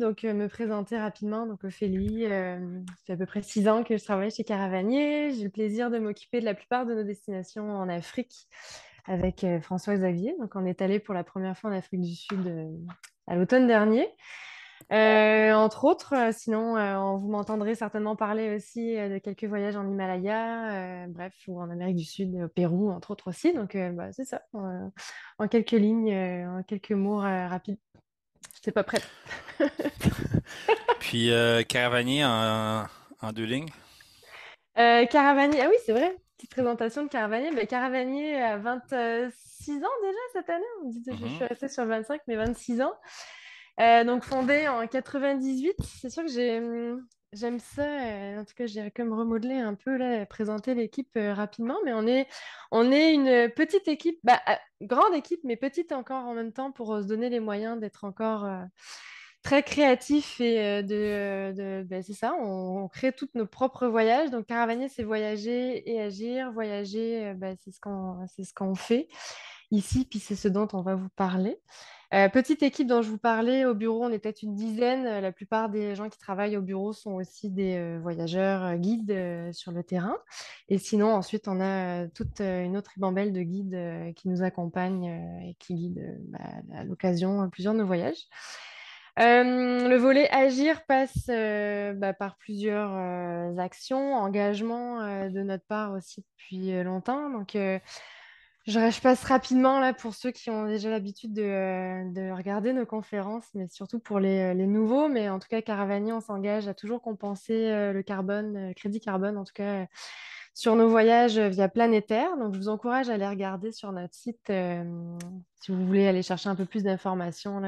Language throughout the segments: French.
donc euh, me présenter rapidement. Donc Ophélie, c'est euh, à peu près six ans que je travaille chez Caravanier. J'ai le plaisir de m'occuper de la plupart de nos destinations en Afrique avec euh, François Xavier. Donc on est allé pour la première fois en Afrique du Sud à l'automne dernier. Euh, entre autres, euh, sinon, euh, on vous m'entendrez certainement parler aussi de quelques voyages en Himalaya, bref, ou en Amérique du Sud, au Pérou, entre autres aussi. Donc, bah, c'est ça, en quelques lignes, en quelques mots rapides. J'étais pas prête. Puis, Caravanier en, deux lignes Caravanier ah oui, c'est vrai, petite présentation de Caravanier. Mais ben, Caravanier a 26 ans déjà cette année. je mhm. suis restée sur 25, mais 26 ans. Euh, donc fondée en 98, c'est sûr que hum, j'aime ça. Euh, en tout cas, j'ai comme remodeler un peu là, présenter l'équipe euh, rapidement, mais on est une petite équipe, bah, grande équipe, mais petite encore en même temps pour se donner les moyens d'être encore très créatif et de, ben, c'est ça, on, crée tous nos propres voyages. Donc caravanier, c'est voyager et agir. Voyager, ben, c'est ce qu'on c'est ce qu'on fait ici, puis c'est ce dont on va vous parler. Euh, petite équipe dont je vous parlais, au bureau, on était une dizaine. Euh, la plupart des gens qui travaillent au bureau sont aussi des euh, voyageurs guides sur le terrain. Et sinon, ensuite, on a toute une autre bambelle de guides qui nous accompagnent et qui guident bah, à l'occasion plusieurs de nos voyages. le volet agir passe bah, par plusieurs actions, engagements de notre part aussi depuis longtemps. Donc, je, passe rapidement là pour ceux qui ont déjà l'habitude de, euh, regarder nos conférences, mais surtout pour les, euh, nouveaux. Mais en tout cas, Caravani, on s'engage à toujours compenser euh, le carbone, crédit carbone en tout cas, sur nos voyages via Planétaire. Donc, je vous encourage à aller regarder sur notre site si vous voulez aller chercher un peu plus d'informations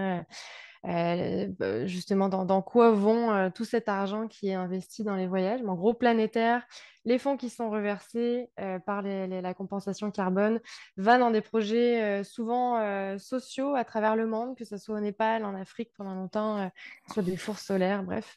euh, bah, justement dans, quoi vont euh, tout cet argent qui est investi dans les voyages. en gros, planétaire, les fonds qui sont reversés euh, par la compensation carbone vont dans des projets souvent sociaux à travers le monde, que ce soit au Népal, en Afrique pendant longtemps, soit des fours solaires, bref.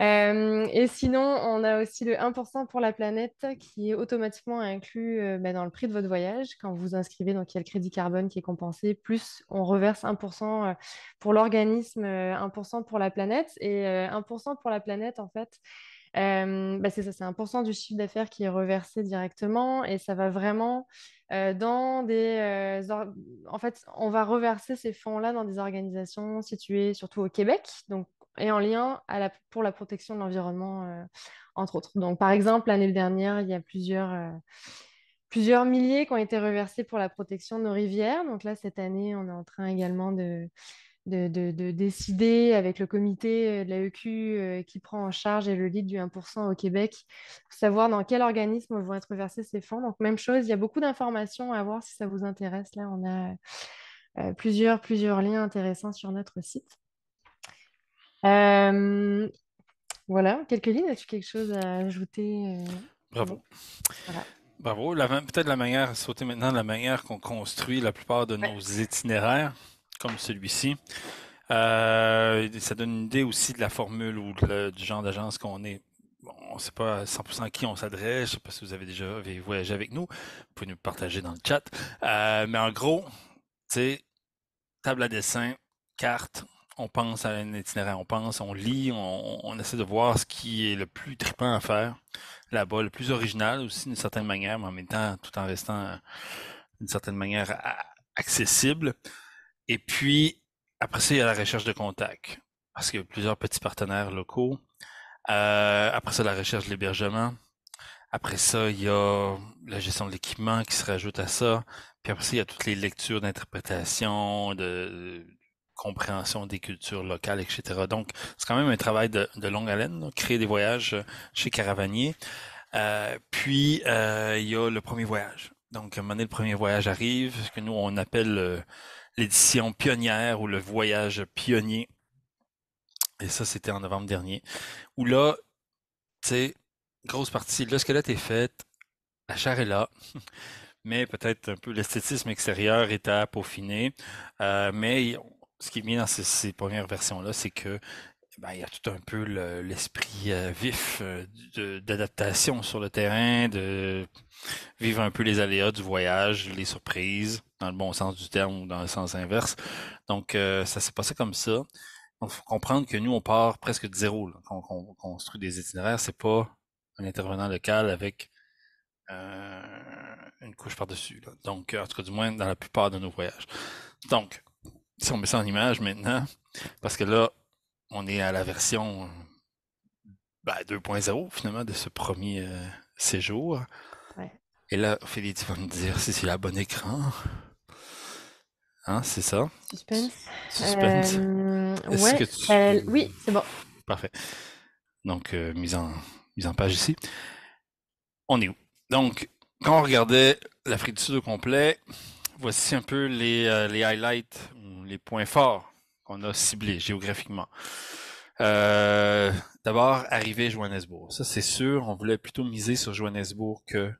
Euh, et sinon, on a aussi le 1% pour la planète qui est automatiquement inclus euh, ben, dans le prix de votre voyage. Quand vous vous inscrivez, donc il y a le crédit carbone qui est compensé, plus on reverse 1% euh, pour l'organisme, 1% pour la planète. Et 1% pour la planète, en fait, ben, c'est ça, c'est 1% du chiffre d'affaires qui est reversé directement et ça va vraiment dans des... En fait, on va reverser ces fonds-là dans des organisations situées surtout au Québec, donc et en lien pour la protection de l'environnement, euh, entre autres. Donc, par exemple, l'année dernière, il y a plusieurs, euh, plusieurs milliers qui ont été reversés pour la protection de nos rivières. Donc là, cette année, on est en train également de, de, décider avec le comité euh, de l'AEQ qui prend en charge et le lead du 1% au Québec, pour savoir dans quel organisme vont être versés ces fonds. Donc, même chose, il y a beaucoup d'informations à voir si ça vous intéresse. Là, on a... plusieurs, plusieurs liens intéressants sur notre site. Euh, voilà, quelques lignes, as-tu quelque chose à ajouter euh? Bravo. Bravo. Peut-être la manière, sauter maintenant, la manière qu'on construit la plupart de nos itinéraires, comme celui-ci. Euh, ça donne une idée aussi de la formule ou du genre d'agence qu'on est. on ne sait pas 100% à qui on s'adresse. Je ne sais pas si vous avez déjà voyagé avec nous. Vous pouvez nous partager dans le chat. mais en gros, c'est table à dessin, carte, on pense à un itinéraire, on pense, on lit, on, essaie de voir ce qui est le plus tripant à faire là-bas, le plus original aussi d'une certaine manière, mais en même temps tout en restant euh, d'une certaine manière accessible. Et puis, après ça, il y a la recherche de contacts, parce qu'il y a plusieurs petits partenaires locaux. Euh, après ça, la recherche de l'hébergement. Après ça, il y a la gestion de l'équipement qui se rajoute à ça. Puis après ça, il y a toutes les lectures d'interprétation, de, compréhension des cultures locales, etc. Donc, c'est quand même un travail de, longue haleine, créer des voyages euh, chez Caravanier. Euh, puis, euh, il y a le premier voyage. Donc, à un moment donné, le premier voyage arrive, ce que nous, on appelle l'édition pionnière ou le voyage pionnier. Et ça, c'était en novembre dernier. Où là, tu sais, grosse partie, le squelette est fait, la chair est là. mais peut-être un peu l'esthétisme extérieur est à peaufiner. mais ce qui est mis dans ces, premières versions-là, c'est que ben, il y a tout un peu l'esprit euh, vif euh, d'adaptation sur le terrain, de vivre un peu les aléas du voyage, les surprises, dans le bon sens du terme ou dans le sens inverse. Donc, euh, ça s'est passé comme ça. Il faut comprendre que nous, on part presque de zéro. Quand, on, construit des itinéraires, c'est pas un intervenant local avec une couche par-dessus. Donc, en tout cas, du moins, dans la plupart de nos voyages. Donc, si on met ça en image maintenant, parce que là, on est à la version 2.0 ben, finalement de ce premier euh, séjour. Et là, Ophélie, tu vas me dire si c'est la bon écran. Hein, c'est ça? Suspense. Suspense. Euh, oui, c'est bon. Parfait. Donc, euh, mise, en, mise en page ici. On est où? Donc, quand on regardait l'Afrique du Sud au complet, voici un peu les, les highlights les points forts qu'on a ciblés géographiquement. Euh, d'abord, arriver à Johannesburg. Ça, c'est sûr, on voulait plutôt miser sur Johannesburg que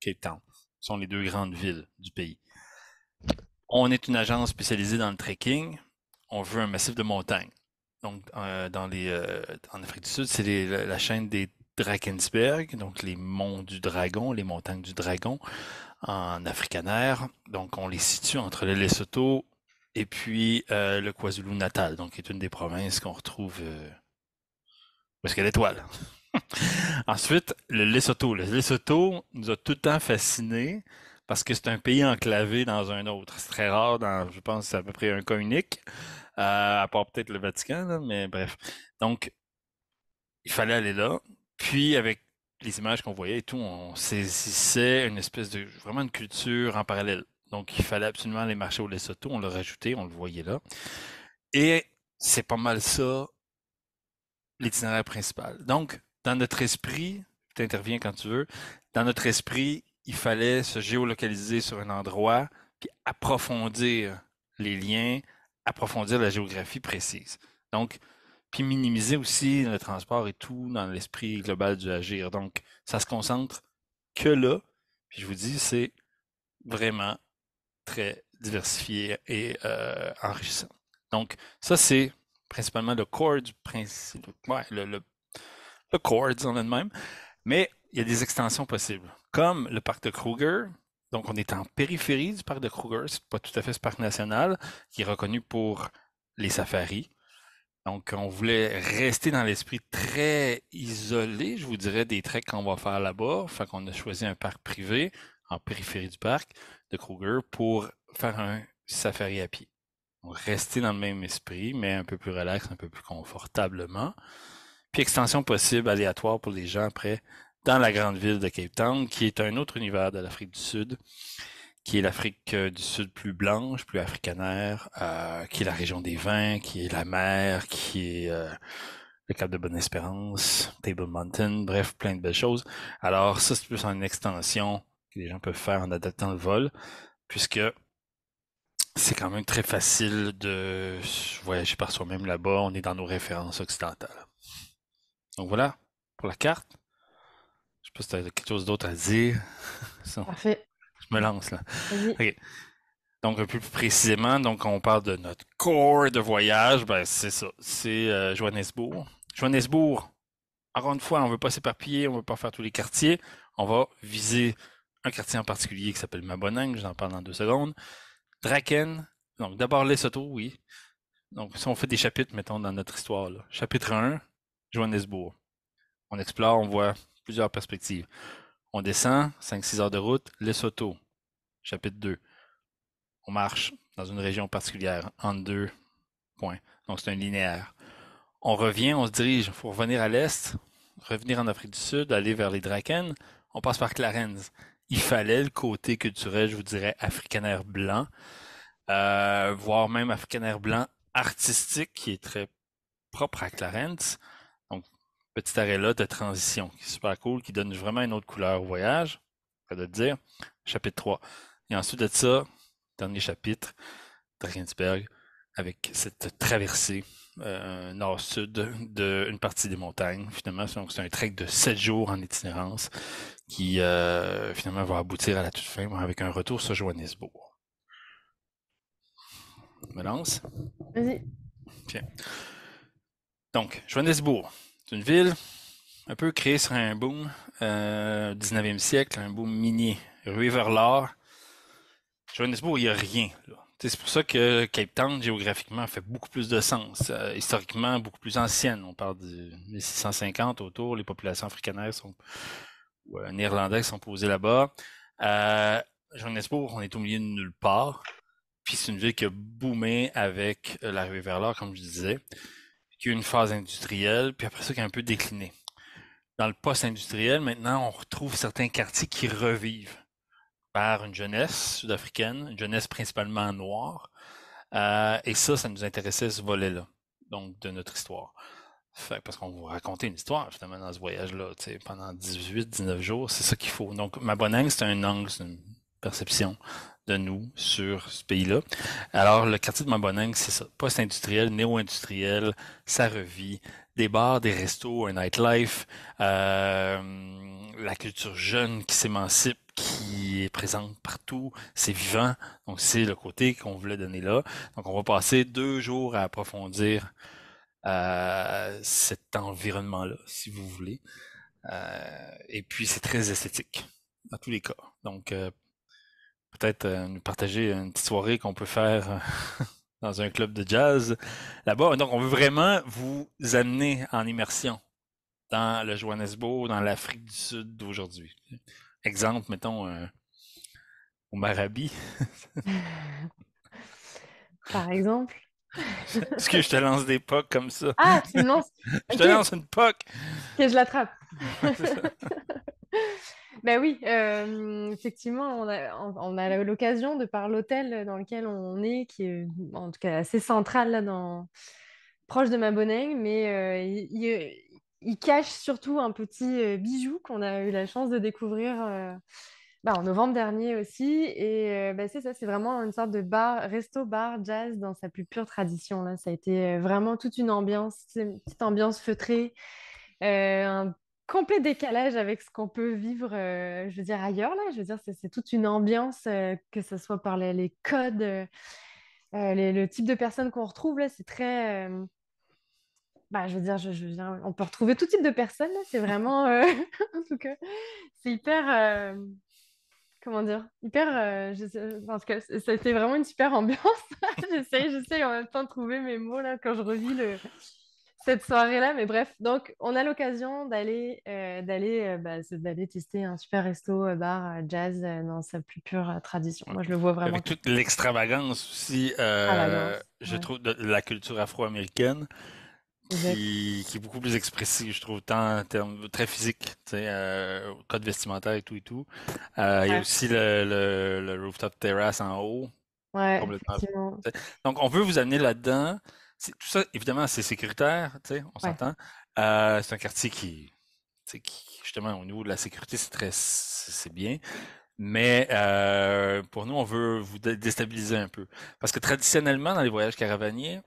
Cape Town. Ce sont les deux grandes villes du pays. On est une agence spécialisée dans le trekking. On veut un massif de montagne. Donc, euh, dans les, euh, en Afrique du Sud, c'est la, chaîne des Drakensberg, donc les monts du dragon, les montagnes du dragon en Afrikaner. Donc, on les situe entre le Lesotho, et puis euh, le KwaZulu-Natal, donc qui est une des provinces qu'on retrouve euh, parce qu'elle étoile. Ensuite, le Lesotho. Le Lesotho nous a tout le temps fascinés parce que c'est un pays enclavé dans un autre. C'est très rare, je pense, c'est à peu près un cas unique, euh, à part peut-être le Vatican, mais bref. Donc, il fallait aller là. Puis, avec les images qu'on voyait et tout, on saisissait une espèce de, vraiment une culture en parallèle. Donc, il fallait absolument aller marcher au Lesotho. On l'a rajouté, on le voyait là. Et c'est pas mal ça, l'itinéraire principal. Donc, dans notre esprit, tu interviens quand tu veux, dans notre esprit, il fallait se géolocaliser sur un endroit, puis approfondir les liens, approfondir la géographie précise. Donc, puis minimiser aussi le transport et tout dans l'esprit global du agir. Donc, ça se concentre que là. Puis je vous dis, c'est vraiment très diversifié et euh, enrichissant. Donc, ça, c'est principalement le core du principe. Ouais, le, le, core, disons-le de même. Mais il y a des extensions possibles, comme le parc de Kruger. Donc, on est en périphérie du parc de Kruger. n'est pas tout à fait ce parc national qui est reconnu pour les safaris. Donc, on voulait rester dans l'esprit très isolé, je vous dirais, des treks qu'on va faire là-bas. Fait qu'on a choisi un parc privé en périphérie du parc de Kruger pour faire un safari à pied. Rester dans le même esprit, mais un peu plus relax, un peu plus confortablement. Puis extension possible aléatoire pour les gens après dans la grande ville de Cape Town, qui est un autre univers de l'Afrique du Sud, qui est l'Afrique euh, du Sud plus blanche, plus africanaire, euh, qui est la région des vins, qui est la mer, qui est euh, le Cap de Bonne-Espérance, Table Mountain, bref, plein de belles choses. Alors ça, c'est plus en extension les gens peuvent faire en adaptant le vol, puisque c'est quand même très facile de voyager par soi-même là-bas. On est dans nos références occidentales. Donc voilà pour la carte. Je ne sais pas si tu as quelque chose d'autre à dire. Parfait. Je me lance là. Donc plus précisément, donc on parle de notre corps de voyage. Ben, c'est ça. C'est euh, Johannesburg. Johannesburg, encore une fois, on ne veut pas s'éparpiller, on ne veut pas faire tous les quartiers. On va viser un quartier en particulier qui s'appelle Mabonang, j'en parle dans deux secondes. Draken, donc d'abord Lesotho, oui. Donc si on fait des chapitres, mettons, dans notre histoire, chapitre 1, Johannesburg. On explore, on voit plusieurs perspectives. On descend, 5-6 heures de route, Lesotho, chapitre 2. On marche dans une région particulière, en deux points. Donc c'est un linéaire. On revient, on se dirige, il faut revenir à l'est, revenir en Afrique du Sud, aller vers les Draken. On passe par Clarence il fallait le côté culturel, je vous dirais, africanaire blanc, euh, voire même africanaire blanc artistique qui est très propre à Clarence. Donc, petit arrêt là de transition qui est super cool, qui donne vraiment une autre couleur au voyage, de le dire. Chapitre 3. Et ensuite de ça, dernier chapitre, Drakensberg, avec cette traversée euh, nord-sud d'une partie des montagnes, finalement. c'est un trek de sept jours en itinérance qui, euh, finalement, va aboutir à la toute fin avec un retour sur Johannesburg. me lance? Vas-y. Donc, Johannesburg, c'est une ville un peu créée sur un boom euh, 19e siècle, un boom minier, rué vers l'or. Johannesburg, il n'y a rien, là. C'est pour ça que Cape Town, géographiquement, fait beaucoup plus de sens. Euh, historiquement, beaucoup plus ancienne. On parle de 1650 autour. Les populations africaines sont, ou euh, néerlandaises sont posées là-bas. Euh, Johannesburg, on est au milieu de nulle part. Puis c'est une ville qui a boomé avec euh, l'arrivée vers l'or, comme je disais, qui a eu une phase industrielle, puis après ça qui a un peu décliné. Dans le post-industriel, maintenant, on retrouve certains quartiers qui revivent par une jeunesse sud-africaine, une jeunesse principalement noire. Euh, et ça, ça nous intéressait ce volet-là, donc de notre histoire. parce qu'on vous racontait une histoire, justement, dans ce voyage-là, pendant 18-19 jours, c'est ça qu'il faut. Donc, ma bonne c'est un angle, c'est une perception de nous sur ce pays-là. Alors, le quartier de Mabonang, c'est ça. Post-industriel, néo-industriel, ça revit. Des bars, des restos, un nightlife, euh, la culture jeune qui s'émancipe qui est présente partout, c'est vivant, donc c'est le côté qu'on voulait donner là. Donc on va passer deux jours à approfondir euh, cet environnement-là, si vous voulez. Euh, et puis c'est très esthétique, dans tous les cas. Donc euh, peut-être nous partager une petite soirée qu'on peut faire dans un club de jazz là-bas. Donc on veut vraiment vous amener en immersion dans le Johannesburg, dans l'Afrique du Sud d'aujourd'hui. Exemple, mettons, euh, au Marabi. Par exemple. Est-ce que je te lance des pocs comme ça? Ah, tu me lances. je te lance une poc. Et je l'attrape. ben oui, euh, effectivement, on a, l'occasion de par l'hôtel dans lequel on est, qui est en tout cas assez central là, dans, proche de ma bonne mais euh, il, il cache surtout un petit euh, bijou qu'on a eu la chance de découvrir euh, bah, en novembre dernier aussi. Et euh, bah, c'est ça, c'est vraiment une sorte de bar, resto-bar jazz dans sa plus pure tradition. Là. Ça a été vraiment toute une ambiance, une petite ambiance feutrée, un complet décalage avec ce qu'on peut vivre, je veux dire, ailleurs, là. Je veux dire, c'est toute une ambiance, que ce soit par les, codes, le type de personnes qu'on retrouve, là, c'est très bah, je veux dire, je, je on peut retrouver tout type de personnes. Hein, c'est vraiment, euh, en tout cas, c'est hyper, euh, comment dire, hyper, euh, je c'était vraiment une super ambiance. j'essaye, j'essaye en même temps de trouver mes mots là quand je revis le, cette soirée-là. Mais bref, donc on a l'occasion d'aller, d'aller, bah, d'aller tester un super resto bar jazz dans sa plus pure tradition. Moi, je le vois vraiment. Avec toute l'extravagance aussi, je trouve de la culture afro-américaine qui, est beaucoup plus expressif, je trouve, tant en termes très physique, euh, code vestimentaire et tout et tout. Euh, il y a aussi le, rooftop terrace en haut. Ouais, Donc, on veut vous amener là-dedans. Tout ça, évidemment, c'est sécuritaire, on s'entend. Euh, c'est un quartier qui, justement, au niveau de la sécurité, c'est très, c'est bien. Mais euh, pour nous, on veut vous déstabiliser un peu. Parce que traditionnellement, dans les voyages caravaniers,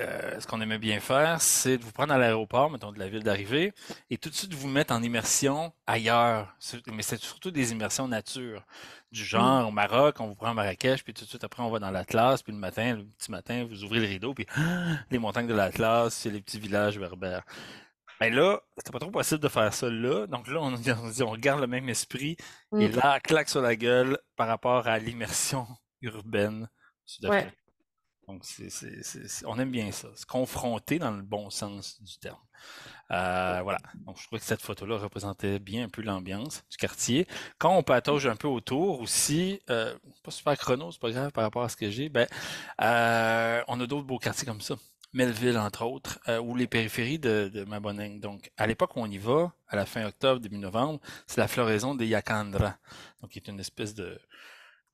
euh, ce qu'on aimait bien faire, c'est de vous prendre à l'aéroport, mettons de la ville d'arrivée, et tout de suite vous mettre en immersion ailleurs. Mais c'est surtout des immersions nature, du genre au Maroc, on vous prend à Marrakech, puis tout de suite après on va dans l'Atlas, puis le matin, le petit matin, vous ouvrez le rideau, puis les montagnes de l'Atlas, c'est les petits villages berbères. Mais là, c'était pas trop possible de faire ça là. Donc là, on, on, on garde le même esprit, et mm. là, claque sur la gueule par rapport à l'immersion urbaine sud-africaine. Donc, c'est, on aime bien ça, se confronter dans le bon sens du terme. Euh, voilà. Donc, je trouvais que cette photo-là représentait bien un peu l'ambiance du quartier. Quand on patauge un peu autour aussi, euh, pas super chrono, c'est pas grave par rapport à ce que j'ai, ben, euh, on a d'autres beaux quartiers comme ça. Melville, entre autres, ou les périphéries de, de Donc, à l'époque où on y va, à la fin octobre, début novembre, c'est la floraison des Yacandras, Donc, qui est une espèce de,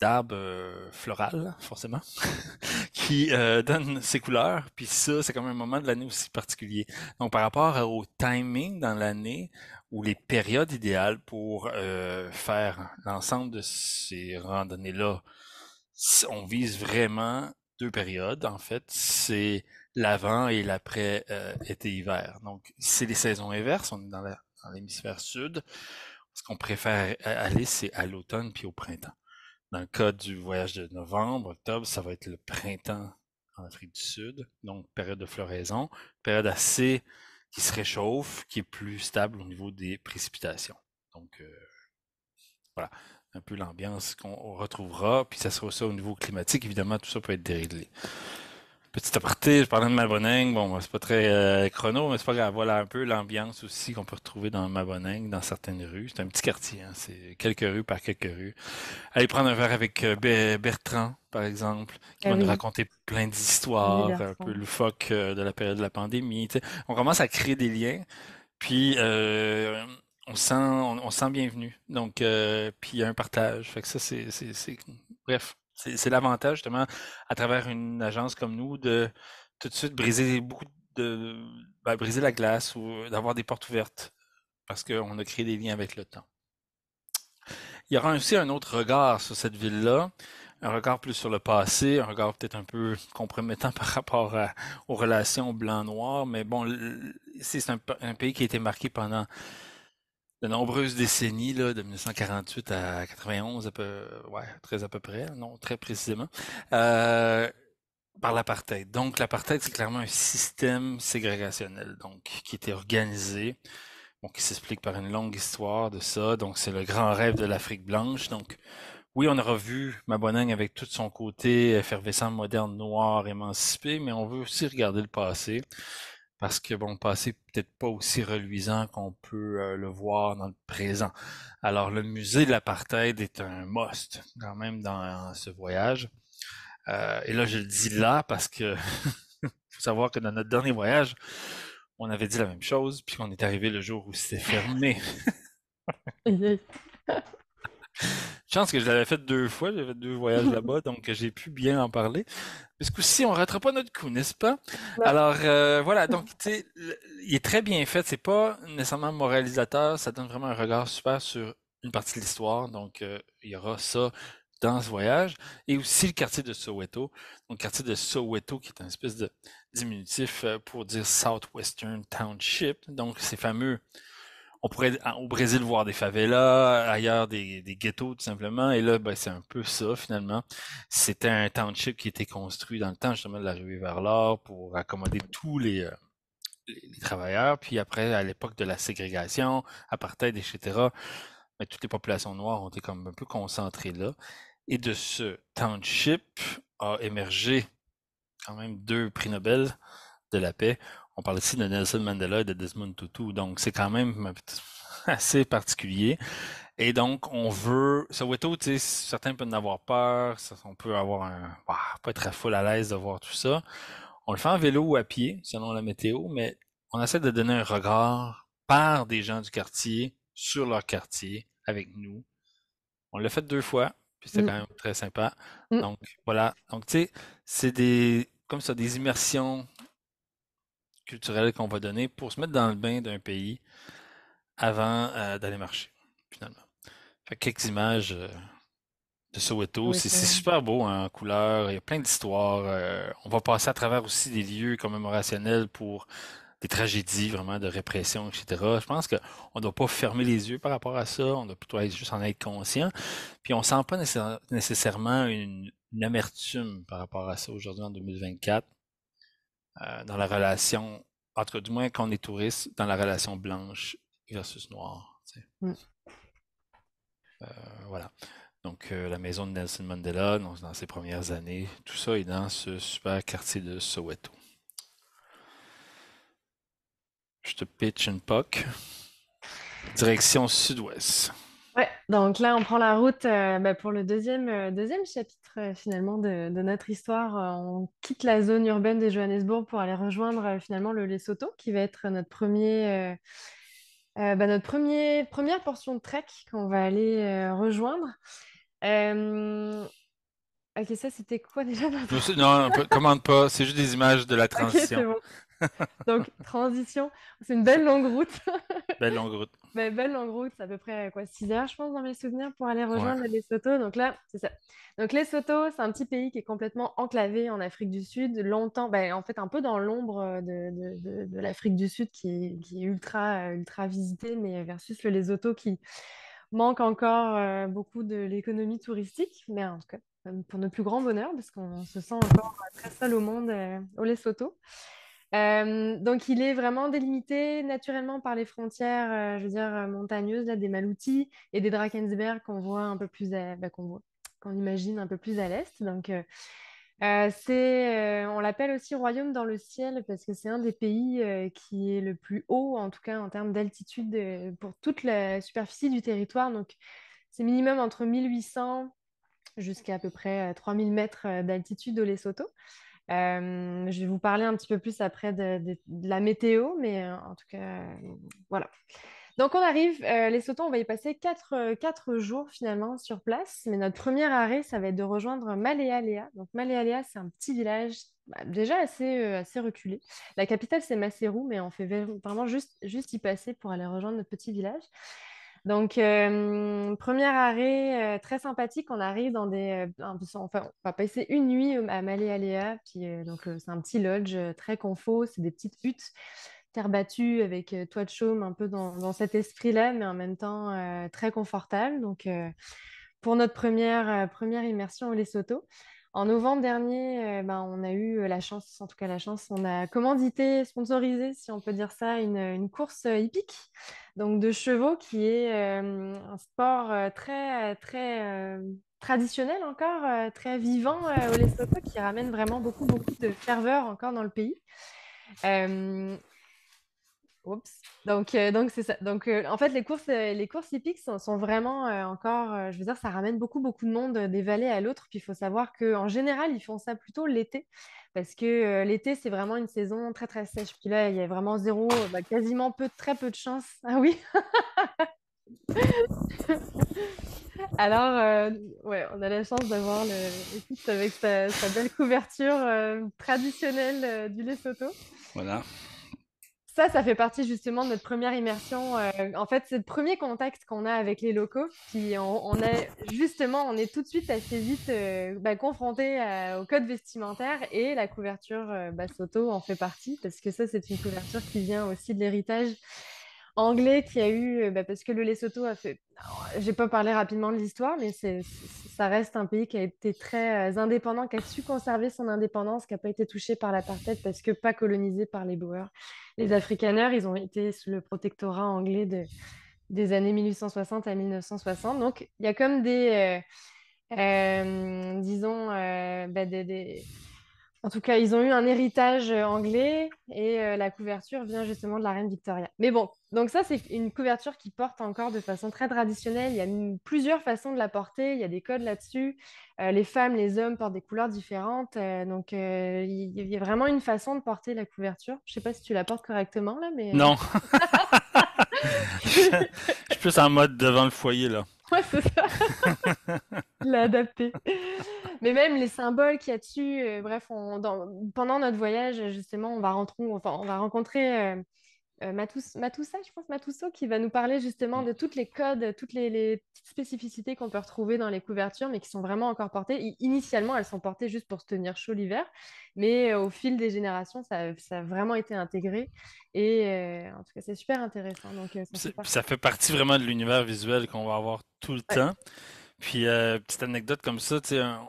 d'arbres euh, florales forcément, qui euh, donnent donne ses couleurs. Puis ça, c'est quand même un moment de l'année aussi particulier. Donc, par rapport au timing dans l'année ou les périodes idéales pour euh, faire l'ensemble de ces randonnées-là, on vise vraiment deux périodes. En fait, c'est l'avant et l'après été-hiver. Donc, c'est les saisons inverses. On est dans l'hémisphère sud. Ce qu'on préfère aller, c'est à l'automne puis au printemps. Dans le cas du voyage de novembre, octobre, ça va être le printemps en Afrique du Sud, donc période de floraison, période assez qui se réchauffe, qui est plus stable au niveau des précipitations. Donc euh, voilà, un peu l'ambiance qu'on retrouvera, puis ça sera ça au niveau climatique, évidemment tout ça peut être déréglé. Petit aparté, je parlais de Maboneng. Bon, c'est pas très euh, chrono, mais c'est pas grave. Voilà un peu l'ambiance aussi qu'on peut retrouver dans Maboneng, dans certaines rues. C'est un petit quartier, hein. c'est quelques rues par quelques rues. Allez prendre un verre avec euh, Bertrand, par exemple, qui eh va nous raconter plein d'histoires, un peu le foc euh, de la période de la pandémie. On commence à créer des liens, puis on sent on, sent bienvenu. Donc, puis il y a un partage. Fait que ça, c'est... Bref, c'est l'avantage, justement, à travers une agence comme nous, de tout de suite briser beaucoup de ben, briser la glace ou euh, d'avoir des portes ouvertes parce qu'on a créé des liens avec le temps. Il y aura aussi un autre regard sur cette ville-là, un regard plus sur le passé, un regard peut-être un peu compromettant par rapport aux relations blanc-noir, mais bon, c'est un, pays qui a été marqué pendant de nombreuses décennies, là, de 1948 à 91, à peu, ouais, très à peu près, non, très précisément, euh, par l'apartheid. Donc, l'apartheid, c'est clairement un système ségrégationnel, donc, qui était organisé, donc qui s'explique par une longue histoire de ça. Donc, c'est le grand rêve de l'Afrique blanche. Donc, oui, on aura vu Mabonagne avec tout son côté effervescent, moderne, noir, émancipé, mais on veut aussi regarder le passé parce que bon, passé peut-être pas aussi reluisant qu'on peut euh, le voir dans le présent. Alors le musée de l'apartheid est un must quand même dans euh, ce voyage. Euh, et là, je le dis là parce que faut savoir que dans notre dernier voyage, on avait dit la même chose, puis qu'on est arrivé le jour où c'était fermé. Mhm. Chance que je l'avais fait deux fois, j'avais fait deux voyages là-bas, donc j'ai pu bien en parler. Parce que si on rattrape pas notre coup, n'est-ce pas? Alors euh, voilà, donc tu sais, il est très bien fait, c'est pas nécessairement moralisateur, ça donne vraiment un regard super sur une partie de l'histoire, donc euh, il y aura ça dans ce voyage, et aussi le quartier de Soweto. Donc, le quartier de Soweto, qui est un espèce de diminutif euh, pour dire Southwestern Township, donc c'est fameux on pourrait ah, au Brésil voir des favelas, ailleurs des, ghettos tout simplement. Et là, ben, c'est un peu ça finalement. C'était un township qui était construit dans le temps justement de la rue vers l'or pour accommoder tous euh, les, travailleurs. Puis après, à l'époque de la ségrégation, apartheid, etc., ben, toutes les populations noires ont été comme un peu concentrées là. Et de ce township a émergé quand même deux prix Nobel de la paix on parle ici de Nelson Mandela et de Desmond Tutu, donc c'est quand même assez particulier. Et donc, on veut. Soweto, tu sais, certains peuvent en avoir peur, on peut avoir un. Bah, pas être à full à l'aise de voir tout ça. On le fait en vélo ou à pied, selon la météo, mais on essaie de donner un regard par des gens du quartier sur leur quartier avec nous. On l'a fait deux fois, puis c'était mm. quand même très sympa. Mm. Donc, voilà. Donc, tu sais, c'est des. Comme ça, des immersions culturel qu'on va donner pour se mettre dans le bain d'un pays avant euh, d'aller marcher, finalement. quelques images euh, de Soweto. c'est super beau hein, en couleur. Il y a plein d'histoires. Euh, on va passer à travers aussi des lieux commémorationnels pour des tragédies vraiment de répression, etc. Je pense qu'on ne doit pas fermer les yeux par rapport à ça. On doit plutôt être, juste en être conscient. Puis on ne sent pas nécessairement une, une amertume par rapport à ça aujourd'hui en 2024. Euh, dans la relation, entre du moins quand on est touriste, dans la relation blanche versus noire. Euh, voilà. Donc, euh, la maison de Nelson Mandela, dans ses premières années, tout ça est dans ce super quartier de Soweto. Je te pitch une POC. Direction sud-ouest donc là, on prend la route euh, ben, pour le deuxième, euh, deuxième chapitre euh, finalement de, notre histoire. on quitte la zone urbaine de Johannesburg pour aller rejoindre finalement le Lesotho, qui va être notre, premier, ben, notre premier, première portion de trek qu'on va aller rejoindre. Ok, ça c'était quoi déjà Non, commande pas, c'est juste des images de la transition. bon. Donc, transition, c'est une belle longue route. belle longue route. belle longue route, c'est à peu près quoi 6 heures, je pense, dans mes souvenirs, pour aller rejoindre les Lesotho. Donc là, c'est ça. Donc les Lesotho, c'est un petit pays qui est complètement enclavé en Afrique du Sud, longtemps, ben, en fait, un peu dans l'ombre euh, de, de, l'Afrique du Sud qui est, qui est ultra, euh, ultra visitée, mais versus le Lesotho qui manque encore euh, beaucoup de l'économie touristique, mais en tout cas, pour notre plus grand bonheur, parce qu'on se sent encore euh, très seul au monde euh, au Lesotho. Euh, donc, il est vraiment délimité naturellement par les frontières, je veux dire, montagneuses, là, des Maloutis et des Drakensberg qu'on voit un peu plus, bah, qu'on imagine un peu plus à l'est. Donc, c'est, on l'appelle aussi royaume dans le ciel parce que c'est un des pays qui est le plus haut, en tout cas en termes d'altitude, pour toute la superficie du territoire. Donc, c'est minimum entre 1800 jusqu'à à peu près 3000 euh, mètres euh, d'altitude au Lesotho. Euh, je vais vous parler un petit peu plus après de, la météo, mais en tout cas, voilà. Donc on arrive, à Lesotho, on va y passer 4, quatre jours finalement sur place, mais notre premier arrêt, ça va être de rejoindre Maléalea. Donc Maléaléa, c'est un petit village bah, déjà assez, assez reculé. La capitale, c'est Maseru, mais on fait vraiment juste, juste y passer pour aller rejoindre notre petit village. Donc, euh, premier arrêt euh, très sympathique. On arrive dans des. Euh, enfin, on va passer une nuit à Maléalea. Puis, donc, c'est un petit lodge très confort. C'est des petites huttes terre battue avec toit de chaume, un peu dans, cet esprit-là, mais en même temps très confortable. Donc, pour notre première, immersion au Lesotho. En novembre dernier, ben, on a eu la chance, en tout cas la chance, on a commandité, sponsorisé, si on peut dire ça, une, une course hippique donc de chevaux, qui est euh, un sport euh, très, euh, très traditionnel encore, très vivant au Lesotho, qui ramène vraiment beaucoup, beaucoup de ferveur encore dans le pays. Donc, donc c'est ça. Donc, en fait, les courses, les courses hippiques sont, vraiment encore, je veux dire, ça ramène beaucoup, beaucoup de monde des vallées à l'autre. Puis, il faut savoir qu'en général, ils font ça plutôt l'été parce que l'été, c'est vraiment une saison très, très sèche. Puis là, il y a vraiment zéro, bah, quasiment peu, très peu de chance. Ah oui Alors, ouais, on a la chance d'avoir le écoute, avec sa, belle couverture traditionnelle du Lesotho. Voilà ça, ça fait partie justement de notre première immersion. Euh, en fait, c'est le premier contact qu'on a avec les locaux. Puis on, on, justement, on est tout de suite assez vite euh, bah, confronté euh, au code vestimentaire et la couverture euh, bah, Soto en fait partie parce que ça, c'est une couverture qui vient aussi de l'héritage anglais qui a eu, euh, bah, parce que le Lesotho a fait, j'ai pas parlé rapidement de l'histoire, mais c'est, ça reste un pays qui a été très euh, indépendant, qui a su conserver son indépendance, qui n'a pas été touché par l'apartheid parce que pas colonisé par les Boers. Les Afrikaners, ils ont été sous le protectorat anglais de, des années 1860 à 1960. Donc, il y a comme des, euh, disons, bah, des... En tout cas, ils ont eu un héritage anglais et la couverture vient justement de la reine Victoria. Mais bon, donc ça, c'est une couverture qui porte encore de façon très traditionnelle. Il y a plusieurs façons de la porter. Il y a des codes là-dessus. Euh, les femmes, les hommes portent des couleurs différentes. Euh, donc euh, il y a vraiment une façon de porter la couverture. Je ne sais pas si tu la portes correctement là, mais non. je, suis plus en mode devant le foyer là. Ouais, c'est ça. L'adapter. Mais même les symboles qu'il y a dessus. bref, on, pendant notre voyage, justement, on va, rentrer, enfin, on va rencontrer euh, Matoussa, je pense, Matousso, qui va nous parler justement mm. de toutes les codes, toutes les, petites spécificités qu'on peut retrouver dans les couvertures, mais qui sont vraiment encore portées. initialement, elles sont portées juste pour se tenir chaud l'hiver, mais euh, au fil des générations, ça, a vraiment été intégré. Et euh, en tout cas, c'est super intéressant. Donc, ça, fait partie vraiment de l'univers visuel qu'on va avoir tout le temps. Puis, petite anecdote comme ça,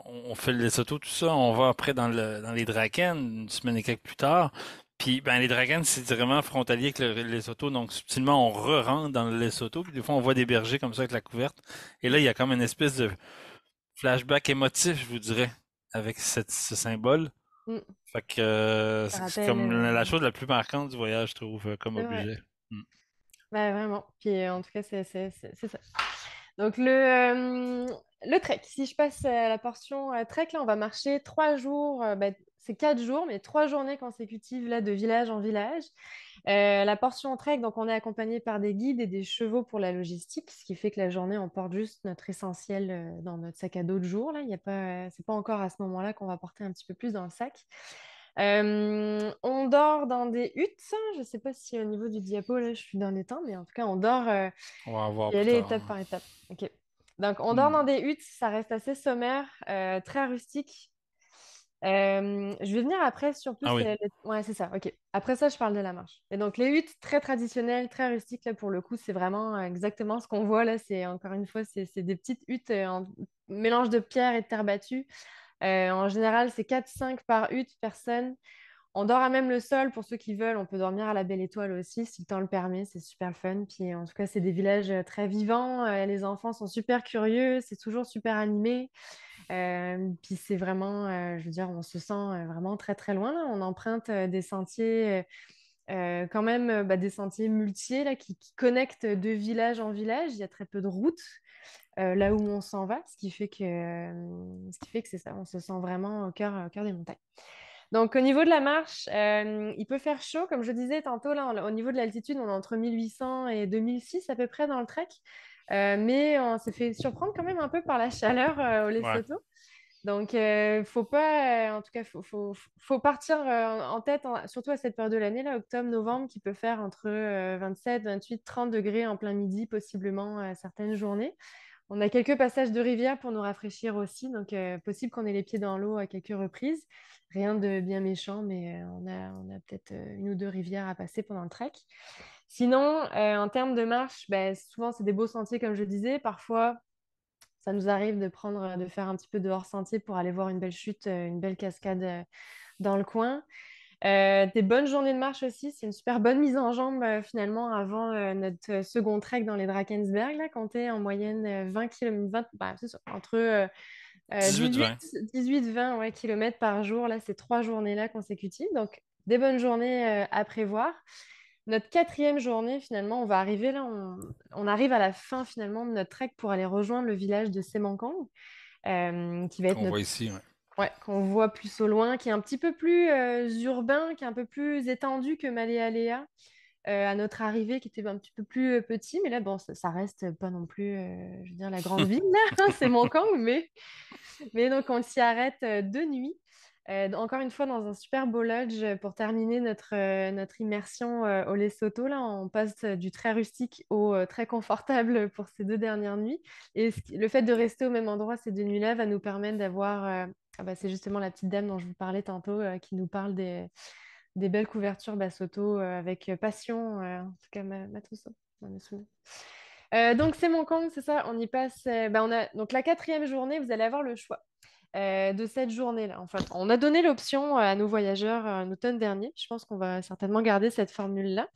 on, fait les autos, tout ça, on va après dans, les Draken, une semaine et quelques plus tard. Puis ben, les Dragons, c'est vraiment frontalier avec le, les autos, donc subtilement on re-rentre dans les autos puis des fois on voit des bergers comme ça avec la couverte. Et là, il y a comme une espèce de flashback émotif, je vous dirais, avec ce symbole. Mm. Fait que euh, c'est comme la, euh, chose la plus marquante du voyage, je trouve, euh, comme objet. Mm. Ben vraiment. Puis en tout cas, c'est ça. Donc, euh, le, trek. Si je passe à euh, la portion euh, trek, là, on va marcher trois jours, ben, c'est quatre jours, mais trois journées consécutives là, de village en village. la portion trek, donc on est accompagné par des guides et des chevaux pour la logistique, ce qui fait que la journée, on porte juste notre essentiel dans notre sac à dos de jour. Là. Il c'est pas encore à ce moment-là qu'on va porter un petit peu plus dans le sac. Euh, on dort dans des huttes. Je ne sais pas si au niveau du diapo, je suis dans les temps, mais en tout cas, on dort. Euh, on va Y aller étape hein. par étape. Donc, on dort hmm. dans des huttes. Ça reste assez sommaire, euh, très rustique. je vais venir après, sur ah Ouais, c'est ça. OK. Après ça, je parle de la marche. Et donc, les huttes, très traditionnelles, très rustiques, là, pour le coup, c'est vraiment exactement ce qu'on voit là. C'est encore une fois, c'est des petites huttes en mélange de pierre et de terre battue euh, en général, c'est 4-5 par hutte personne. On dort à même le sol pour ceux qui veulent. On peut dormir à la belle étoile aussi, si le temps le permet. C'est super fun. Puis en tout cas, c'est des villages euh, très vivants. Euh, les enfants sont super curieux. C'est toujours super animé. puis c'est vraiment, je veux dire, on se sent vraiment très très loin. On emprunte des sentiers. quand même bah, des sentiers multiers là, qui, connectent de village en village. Il y a très peu de routes. Euh, là où on s'en va, ce qui fait que, euh, ce qui fait que c'est ça, on se sent vraiment au cœur, des montagnes. Donc, au niveau de la marche, euh, il peut faire chaud. Comme je disais tantôt, au niveau de l'altitude, on est entre 1800 et 2006 à peu près dans le trek. mais on s'est fait surprendre quand même un peu par la chaleur au Lesotho. Donc, il euh, faut pas, en tout cas, faut, partir euh, en tête, surtout à cette période de l'année, là, octobre, novembre, qui peut faire entre 27, 28, 30 degrés en plein midi, possiblement certaines journées. On a quelques passages de rivière pour nous rafraîchir aussi, donc euh, possible qu'on ait les pieds dans l'eau à quelques reprises. Rien de bien méchant, mais on a, peut-être une ou deux rivières à passer pendant le trek. Sinon, en termes de marche, ben, souvent c'est des beaux sentiers, comme je disais. Parfois, ça nous arrive de prendre, de faire un petit peu de hors sentier pour aller voir une belle chute, euh, une belle cascade euh, dans le coin. Euh, des bonnes journées de marche aussi, c'est une super bonne mise en jambe finalement avant notre second trek dans les Drakensberg, là, quand es en moyenne 20 km, bah, entre 18-20 ouais, km par jour, là, ces trois journées-là consécutives, donc des bonnes journées à prévoir notre quatrième journée, finalement, on va arriver là, on, arrive à la fin finalement de notre trek pour aller rejoindre le village de Semankang, euh, qui va être. voit ici, ouais. Ouais, qu'on voit plus au loin, qui est un petit peu plus euh, urbain, qui est un peu plus étendu que Maléaléa euh, à notre arrivée, qui était un petit peu plus euh, petit. Mais là, bon, ça, reste pas non plus, je veux dire, la grande ville, c'est hein, Semankang, mais... mais donc on s'y arrête de nuit. Euh, encore une fois, dans un super beau lodge euh, pour terminer notre, euh, notre immersion au Lesotho. Là, on passe du très rustique au très confortable pour ces deux dernières nuits. Et le fait de rester au même endroit ces deux nuits-là va nous permettre d'avoir. Ah bah, c'est justement la petite dame dont je vous parlais tantôt qui nous parle des, des belles couvertures Soto avec passion. en tout cas, ma hein, me donc c'est mon camp, c'est ça. On y passe. Bah, on a donc la quatrième journée. Vous allez avoir le choix euh, de cette journée-là. en fait on a donné l'option euh, à nos voyageurs euh, en automne dernier. Je pense qu'on va certainement garder cette formule-là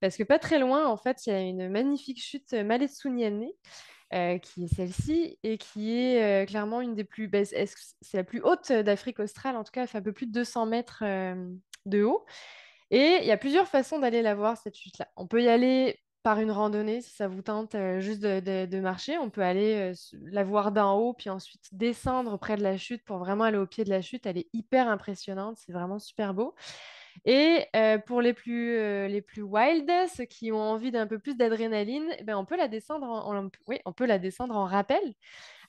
parce que pas très loin, en fait, il y a une magnifique chute Maletsunienne qui est celle-ci et qui est clairement une des plus basses. Ben, c'est la plus haute d'Afrique australe, en tout cas, elle fait un peu plus de 200 mètres de haut. Et il y a plusieurs façons d'aller la voir, cette chute-là. On peut y aller par une randonnée, si ça vous tente euh, juste de, marcher, on peut aller euh, la voir d'en haut, puis ensuite descendre près de la chute pour vraiment aller au pied de la chute. Elle est hyper impressionnante, c'est vraiment super beau. Et euh, pour les plus, les plus wild, ceux qui ont envie d'un peu plus d'adrénaline, eh ben on, peut la descendre en, on peut la descendre en rappel.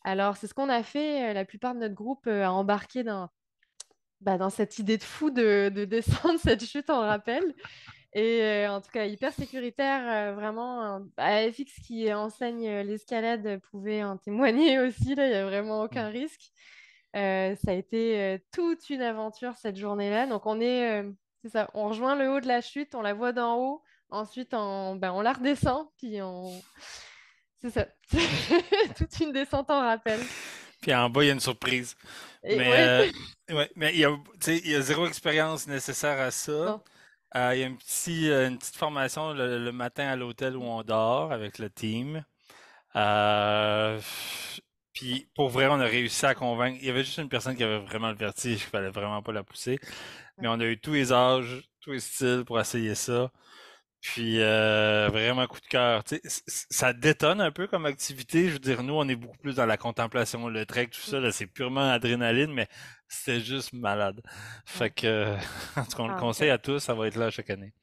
Alors, c'est ce qu'on a fait, la plupart de notre groupe a embarqué dans, bah, dans cette idée de fou de, de descendre cette chute en rappel. Et euh, en tout cas, hyper sécuritaire, euh, vraiment. Bah, FX qui enseigne euh, l'escalade pouvait en témoigner aussi. Là, il n'y a vraiment aucun mmh. risque. ça a été toute une aventure cette journée-là. Donc, on est, c'est ça, on rejoint le haut de la chute, on la voit d'en haut. Ensuite, on, ben, on la redescend, puis on. C'est ça. toute une descente en rappel. Puis en bas, il y a une surprise. mais il y, a, y a zéro expérience nécessaire à ça. Euh, il y a euh, une, petite, formation le, matin à l'hôtel où on dort avec le team. Euh, puis pour vrai, on a réussi à convaincre. Il y avait juste une personne qui avait vraiment le vertige, il fallait vraiment pas la pousser. Mais on a eu tous les âges, tous les styles pour essayer ça. Puis euh, vraiment coup de cœur. ça détonne un peu comme activité. Je veux dire, nous, on est beaucoup plus dans la contemplation, le trek, tout ça. c'est purement adrénaline, mais c'est juste malade. Fait que, en tout cas, on le ah, conseille à tous. Ça va être là chaque année.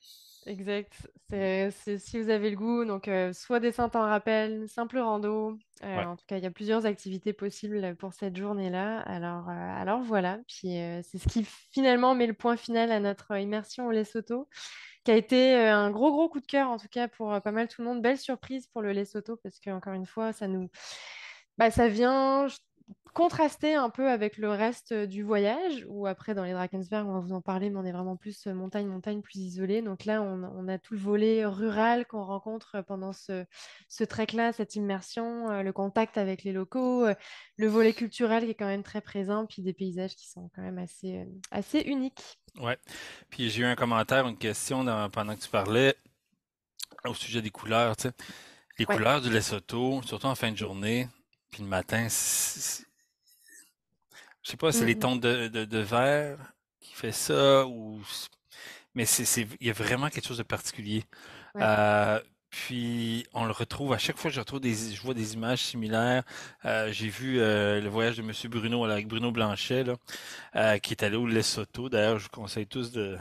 Exact. C'est, si vous avez le goût, donc euh, soit descente en rappel, simple rando. Euh, en tout cas, il y a plusieurs activités possibles pour cette journée-là. Alors, voilà. Puis c'est ce qui finalement met le point final à notre immersion au Lesotho qui a été euh, un gros, gros coup de cœur, en tout cas, pour euh, pas mal tout le monde. Belle surprise pour le Lesotho, parce que, encore une fois, ça nous. Bah, ça vient, contrasté un peu avec le reste euh, du voyage, où après dans les Drakensberg, on va vous en parler, mais on est vraiment plus euh, montagne, montagne, plus isolé. Donc là, on, a tout le volet rural qu'on rencontre euh, pendant ce, trek-là, cette immersion, le contact avec les locaux, le volet culturel qui est quand même très présent, puis des paysages qui sont quand même assez, assez uniques. Ouais. Puis j'ai eu un commentaire, une question pendant que tu parlais au sujet des couleurs. Les couleurs du Lesotho, surtout en fin de journée, puis le matin, je sais pas, c'est les mm-hmm. tons de, verre qui fait ça ou. Mais c'est, il y a vraiment quelque chose de particulier. Euh, puis on le retrouve à chaque fois je retrouve des, vois des images similaires. Euh, j'ai vu euh, le voyage de Monsieur Bruno avec Bruno Blanchet, qui est allé au Lesotho. D'ailleurs, je vous conseille tous de,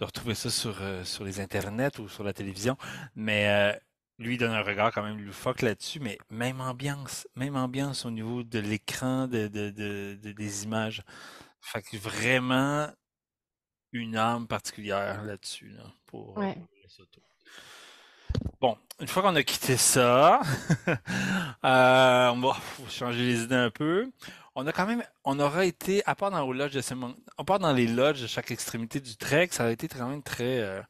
retrouver ça sur, sur les internets ou sur la télévision. Mais lui donne un regard quand même loufoque là-dessus, mais même ambiance, même ambiance au niveau de l'écran, des images. Fait que vraiment une âme particulière là-dessus là, pour euh, les Bon, une fois qu'on a quitté ça, euh, on va changer les idées un peu. On a quand même, on aura été, à part dans, les lodges de, part dans les lodges de chaque extrémité du trek, ça a été quand même très. Euh,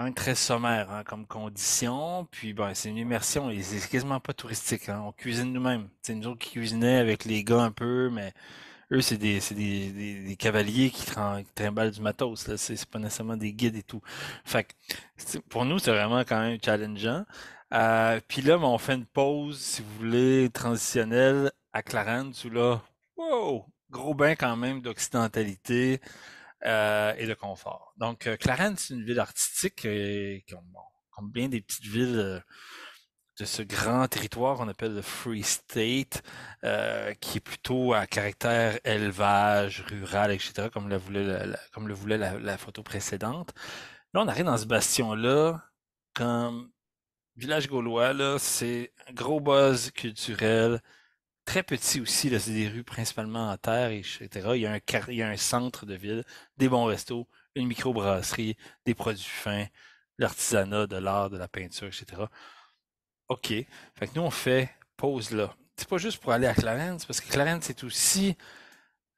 Hein, très sommaire hein, comme condition. Puis ben, c'est une immersion, c'est quasiment pas touristique. Hein. On cuisine nous-mêmes. C'est nous autres qui cuisinaient avec les gars un peu, mais eux, c'est des, des, cavaliers qui, trimballent du matos. C'est pas nécessairement des guides et tout. Fait pour nous, c'est vraiment quand même challengeant. Euh, puis là, ben, on fait une pause, si vous voulez, transitionnelle à Clarence, où là, wow, gros bain quand même d'occidentalité. Euh, et le confort. Donc, euh, Clarence, c'est une ville artistique, et, euh, comme, bien des petites villes de ce grand territoire qu'on appelle le Free State, qui est plutôt à caractère élevage, rural, etc., comme, le voulait la, photo précédente. Là, on arrive dans ce bastion-là, comme village gaulois, c'est c'est gros buzz culturel, très petit aussi. Là, c'est des rues principalement en terre, etc. Il y, a un, il y a un centre de ville, des bons restos, une microbrasserie, des produits fins, l'artisanat, de l'art, de la peinture, etc. OK. Fait que nous, on fait pause là. C'est pas juste pour aller à Clarence, parce que Clarence, c'est aussi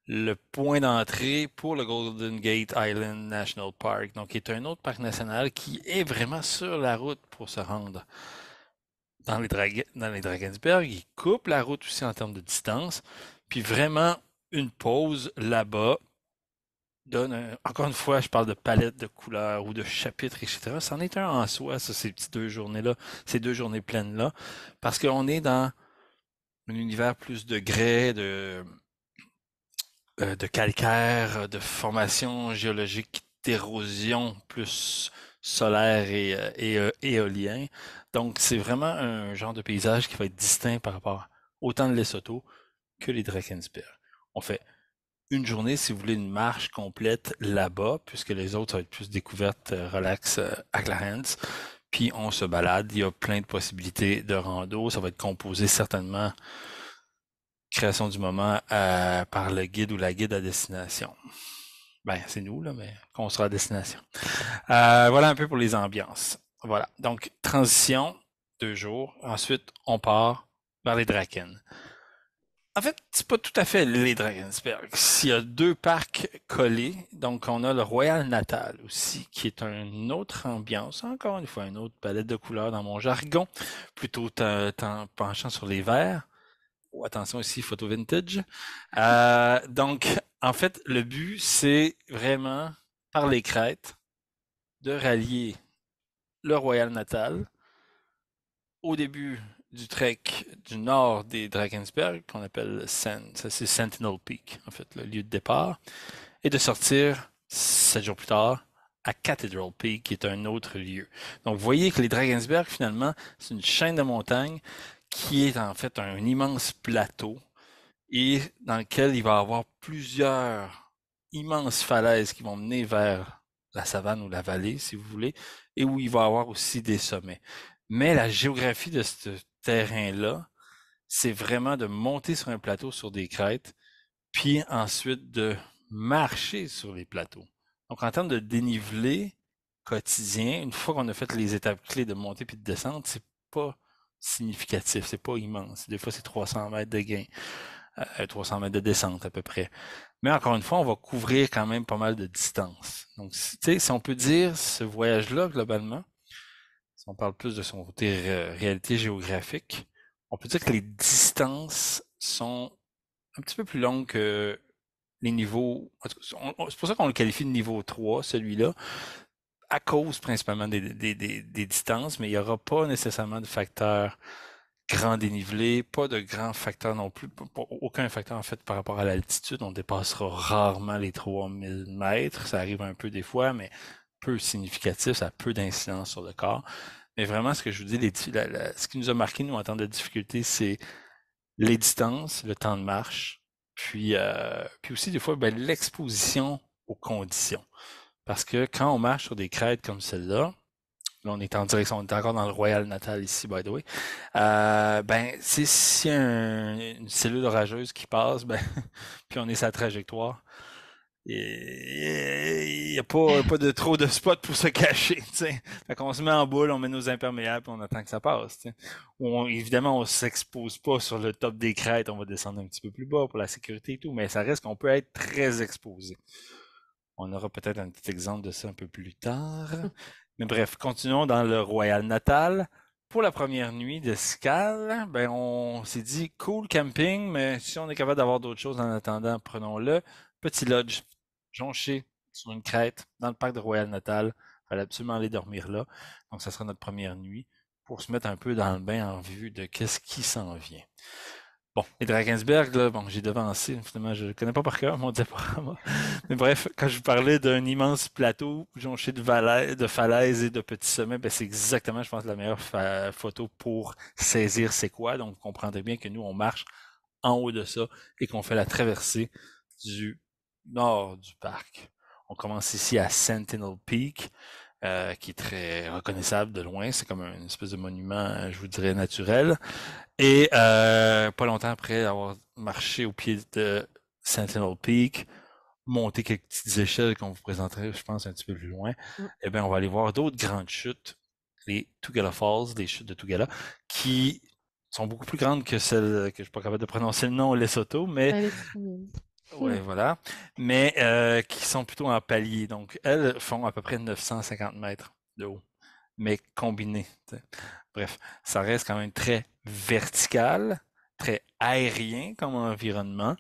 le point d'entrée pour le Golden Gate Island National Park, donc qui est un autre parc national qui est vraiment sur la route pour se rendre dans les, dans les Dragonsberg, ils coupent la route aussi en termes de distance. Puis vraiment, une pause là-bas donne, encore une fois, je parle de palette de couleurs ou de chapitres, etc. C'en est un en soi, ça, ces petites deux journées-là, ces deux journées pleines-là, parce qu'on est dans un univers plus de grès, de, euh, de calcaire, de formation géologique, d'érosion, plus solaire et, euh, et euh, éolien. Donc, c'est vraiment un genre de paysage qui va être distinct par rapport autant de Lesotho que les Drakensberg. On fait une journée, si vous voulez, une marche complète là-bas, puisque les autres, ça va être plus découverte, euh, relax euh, à Clarence. Puis on se balade, il y a plein de possibilités de rando. Ça va être composé certainement création du moment euh, par le guide ou la guide à destination. Ben, c'est nous, là, mais qu'on sera à destination. voilà un peu pour les ambiances. Voilà. Donc, transition, deux jours. Ensuite, on part vers les drakens. En fait, c'est pas tout à fait les Drakensberg. S'il y a deux parcs collés. Donc, on a le Royal Natal aussi, qui est une autre ambiance. Encore une fois, une autre palette de couleurs dans mon jargon. Plutôt en penchant sur les verts. Oh, attention ici, photo vintage. Euh, donc, en fait, le but, c'est vraiment, par les crêtes, de rallier le Royal Natal, au début du trek du nord des Drakensberg, qu'on appelle le ça Sentinel Peak, en fait, le lieu de départ, et de sortir sept jours plus tard à Cathedral Peak, qui est un autre lieu. Donc, vous voyez que les Drakensberg, finalement, c'est une chaîne de montagnes qui est en fait un immense plateau et dans lequel il va y avoir plusieurs immenses falaises qui vont mener vers la savane ou la vallée, si vous voulez, et où il va y avoir aussi des sommets. Mais la géographie de ce terrain-là, c'est vraiment de monter sur un plateau sur des crêtes, puis ensuite de marcher sur les plateaux. Donc, en termes de dénivelé quotidien, une fois qu'on a fait les étapes clés de monter puis de descente, c'est pas significatif, c'est pas immense. Des fois, c'est 300 mètres de gain. 300 mètres de descente à peu près. Mais encore une fois, on va couvrir quand même pas mal de distance. Donc, tu sais, si on peut dire ce voyage-là, globalement, si on parle plus de son côté réalité géographique, on peut dire que les distances sont un petit peu plus longues que les niveaux. C'est pour ça qu'on le qualifie de niveau 3, celui-là, à cause principalement des, des distances, mais il n'y aura pas nécessairement de facteurs grand dénivelé, pas de grand facteur non plus, aucun facteur en fait par rapport à l'altitude. On dépassera rarement les 3000 mètres, ça arrive un peu des fois, mais peu significatif, ça a peu d'incidence sur le corps. Mais vraiment, ce que je vous dis, les, ce qui nous a marqué, nous, en temps de difficulté, c'est les distances, le temps de marche, puis, euh, puis aussi des fois ben, l'exposition aux conditions. Parce que quand on marche sur des crêtes comme celle-là, Là, on est en direction, on est encore dans le royal natal ici, by the way. Euh, ben, c'est si une cellule orageuse qui passe, ben, puis on est sa trajectoire. Il n'y a pas, pas de trop de spots pour se cacher. On se met en boule, on met nos imperméables on attend que ça passe. Évidemment, On, évidemment, on s'expose pas sur le top des crêtes, on va descendre un petit peu plus bas pour la sécurité et tout, mais ça reste qu'on peut être très exposé. On aura peut-être un petit exemple de ça un peu plus tard. Mais bref, continuons dans le Royal Natal. Pour la première nuit d'escale, ben on s'est dit cool camping, mais si on est capable d'avoir d'autres choses en attendant, prenons-le. Petit lodge, jonché sur une crête dans le parc de Royal Natal. Fallait absolument aller dormir là. Donc ça sera notre première nuit pour se mettre un peu dans le bain en vue de qu'est-ce qui s'en vient et Drakensberg, là, bon, j'ai devancé, finalement, je ne connais pas par cœur mon diaporama. Mais bref, quand je vous parlais d'un immense plateau jonché de, de falaises et de petits sommets, ben, c'est exactement, je pense, la meilleure photo pour saisir c'est quoi. Donc, vous comprendrez bien que nous, on marche en haut de ça et qu'on fait la traversée du nord du parc. On commence ici à Sentinel Peak. Euh, qui est très reconnaissable de loin. C'est comme une espèce de monument, euh, je vous dirais, naturel. Et euh, pas longtemps après avoir marché au pied de Sentinel Peak, monté quelques petites échelles qu'on vous présenterait, je pense, un petit peu plus loin, mm. eh bien, on va aller voir d'autres grandes chutes, les Tugela Falls, les chutes de Tugela, qui sont beaucoup plus grandes que celles que je ne suis pas capable de prononcer le nom, Lesotho, mais ben, Ouais, hmm. voilà. Mais euh, qui sont plutôt en palier. Donc, elles font à peu près 950 mètres de haut, mais combinées. Bref, ça reste quand même très vertical, très aérien comme environnement.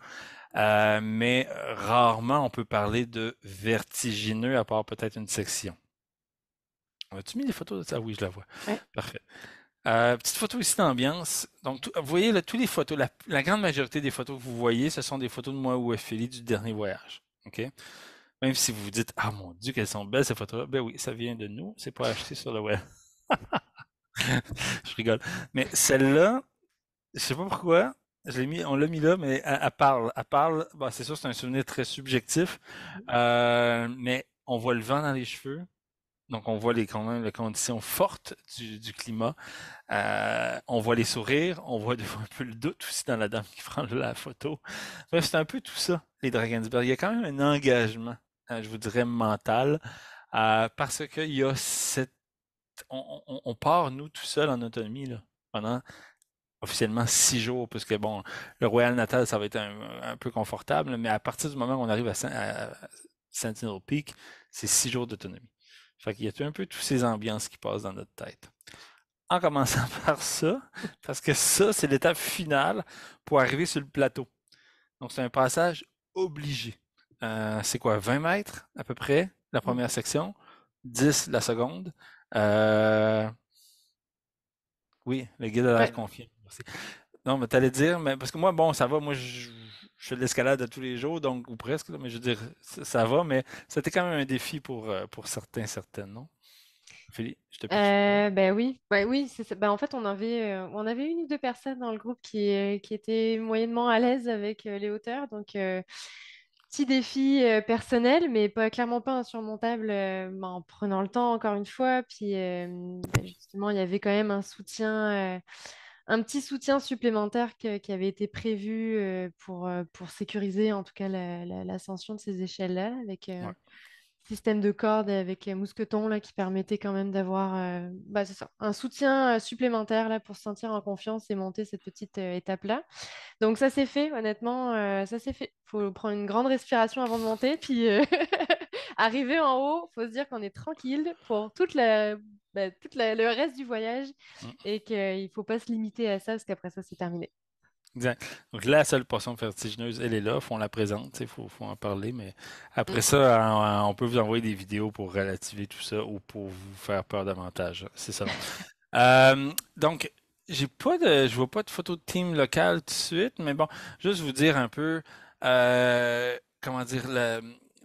Euh, mais rarement on peut parler de vertigineux à part peut-être une section. As-tu mis les photos de ça? Oui, je la vois. Parfait. Euh, petite photo ici d'ambiance. Donc, vous voyez là, tous les photos, la, grande majorité des photos que vous voyez, ce sont des photos de moi ou Ophélie du dernier voyage. OK? Même si vous vous dites, ah mon Dieu, qu'elles sont belles ces photos-là. Ben oui, ça vient de nous, c'est pas acheté sur le web. je rigole. Mais celle-là, je sais pas pourquoi, je mis, on l'a mis là, mais elle, parle. Elle parle, c'est sûr, c'est un souvenir très subjectif, euh, mais on voit le vent dans les cheveux. Donc, on voit les, quand même les conditions fortes du, climat. Euh, on voit les sourires, on voit un peu le doute aussi dans la dame qui prend la photo. Bref, c'est un peu tout ça, les Dragonsburg. Il y a quand même un engagement, euh, je vous dirais, mental, euh, parce qu'on y a cette. On, part, nous, tout seul en autonomie, là, pendant officiellement six jours, Parce que, bon, le Royal Natal, ça va être un, peu confortable, mais à partir du moment où on arrive à, à Sentinel Peak, c'est six jours d'autonomie. Fait qu'il y a un peu toutes ces ambiances qui passent dans notre tête. En commençant par ça, parce que ça, c'est l'étape finale pour arriver sur le plateau. Donc, c'est un passage obligé. Euh, c'est quoi, 20 mètres à peu près, la mmh. première section, 10 la seconde. Euh, oui, le guide a l'air Non, mais tu allais dire, mais parce que moi, bon, ça va, moi, je je fais de l'escalade tous les jours, donc, ou presque, mais je veux dire, ça, va, mais c'était quand même un défi pour, euh, pour certains, certaines, non? Philippe, je te euh, ben oui, ben oui Ben en fait, on avait, euh, on avait une ou deux personnes dans le groupe qui, euh, qui étaient moyennement à l'aise avec les hauteurs. Donc, petit défi personnel, mais pas, clairement pas insurmontable ben, en prenant le temps, encore une fois. Puis, ben, justement, il y avait quand même un soutien un petit soutien supplémentaire qui avait été prévu euh, pour, euh, pour sécuriser en tout cas l'ascension de ces échelles-là avec euh, système de cordes avec mousquetons là, qui permettait quand même d'avoir bah, un soutien supplémentaire là, pour se sentir en confiance et monter cette petite étape-là. Donc ça s'est fait, honnêtement, ça s'est fait. Il faut prendre une grande respiration avant de monter, puis Arrivé en haut, il faut se dire qu'on est tranquille pour toute ben, le reste du voyage mm. et qu'il ne faut pas se limiter à ça parce qu'après ça, c'est terminé. Exact. Donc la seule portion vertigineuse, elle est là, faut on la présente, il faut, en parler, mais après mm. ça, on, peut vous envoyer des vidéos pour relativer tout ça ou pour vous faire peur davantage. C'est ça. Euh, donc, j'ai pas de. Je vois pas de photo de team local tout de suite, mais bon, juste vous dire un peu euh, comment dire le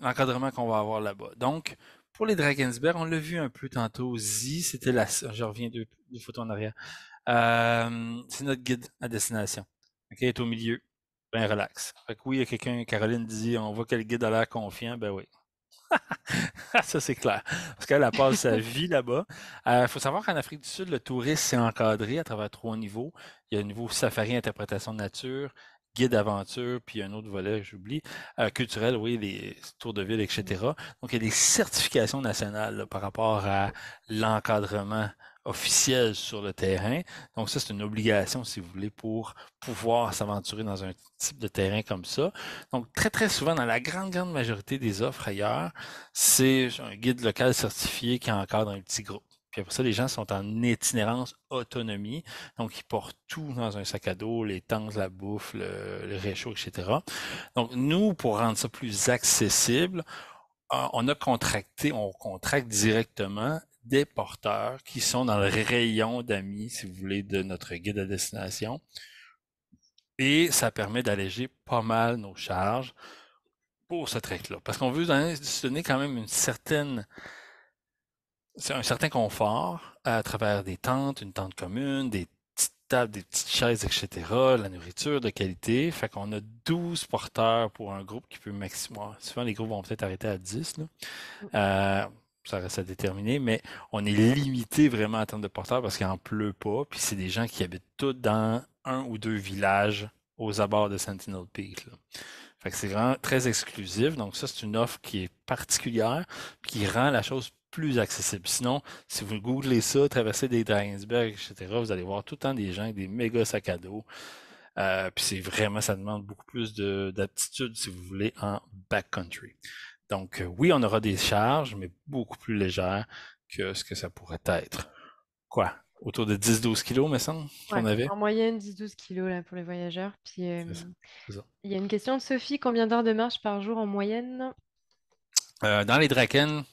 Encadrement qu'on va avoir là-bas. Donc, pour les dragonsberg on l'a vu un peu tantôt, Z, c'était la... Je reviens deux, photos en arrière. Euh, c'est notre guide à destination. Ok, est au milieu. Ben relax. Fait oui, il y a quelqu'un, Caroline dit, on voit que le guide a l'air confiant. Ben oui. ça, c'est clair. Parce qu'elle passe sa vie là-bas. Il euh, faut savoir qu'en Afrique du Sud, le tourisme s'est encadré à travers trois niveaux. Il y a le niveau safari interprétation de nature, guide d'aventure, puis un autre volet, j'oublie, euh, culturel, oui, les tours de ville, etc. Mmh. Donc, il y a des certifications nationales par rapport à l'encadrement officiel sur le terrain. Donc ça, c'est une obligation, si vous voulez, pour pouvoir s'aventurer dans un type de terrain comme ça. Donc très, très souvent, dans la grande, grande majorité des offres ailleurs, c'est un guide local certifié qui encadre un petit groupe. Puis après ça, les gens sont en itinérance autonomie. Donc, ils portent tout dans un sac à dos, les tentes, la bouffe, le, réchaud, etc. Donc, nous, pour rendre ça plus accessible, euh, on a contracté, on contracte directement des porteurs qui sont dans le rayon d'amis, si vous voulez, de notre guide à destination. Et ça permet d'alléger pas mal nos charges pour ce trek-là. Parce qu'on veut donner quand même une certaine c'est un certain confort à travers des tentes, une tente commune, des petites tables, des petites chaises, etc., la nourriture de qualité. Fait qu'on a 12 porteurs pour un groupe qui peut maximum. Souvent, les groupes vont peut-être arrêter à 10. Mm. Euh, ça reste à déterminer, mais on est limité vraiment en termes de porteurs parce qu'il n'en pleut pas. Puis c'est des gens qui habitent tous dans un ou deux villages aux abords de Sentinel Peak. Fait que c'est vraiment très exclusif. Donc ça, c'est une offre qui est particulière, qui rend la chose plus accessible. Sinon, si vous googlez ça, traverser des Dreinsberg, etc., vous allez voir tout le temps des gens avec des méga sacs à dos. Euh, puis c'est vraiment, ça demande beaucoup plus d'aptitude si vous voulez en backcountry. Donc euh, oui, on aura des charges, mais beaucoup plus légères que ce que ça pourrait être. Quoi? Autour de 10-12 kilos, me semble, avait. En moyenne, 10-12 kilos là, pour les voyageurs. Puis euh, il y a une question de Sophie, combien d'heures de marche par jour en moyenne? dans les Drakens.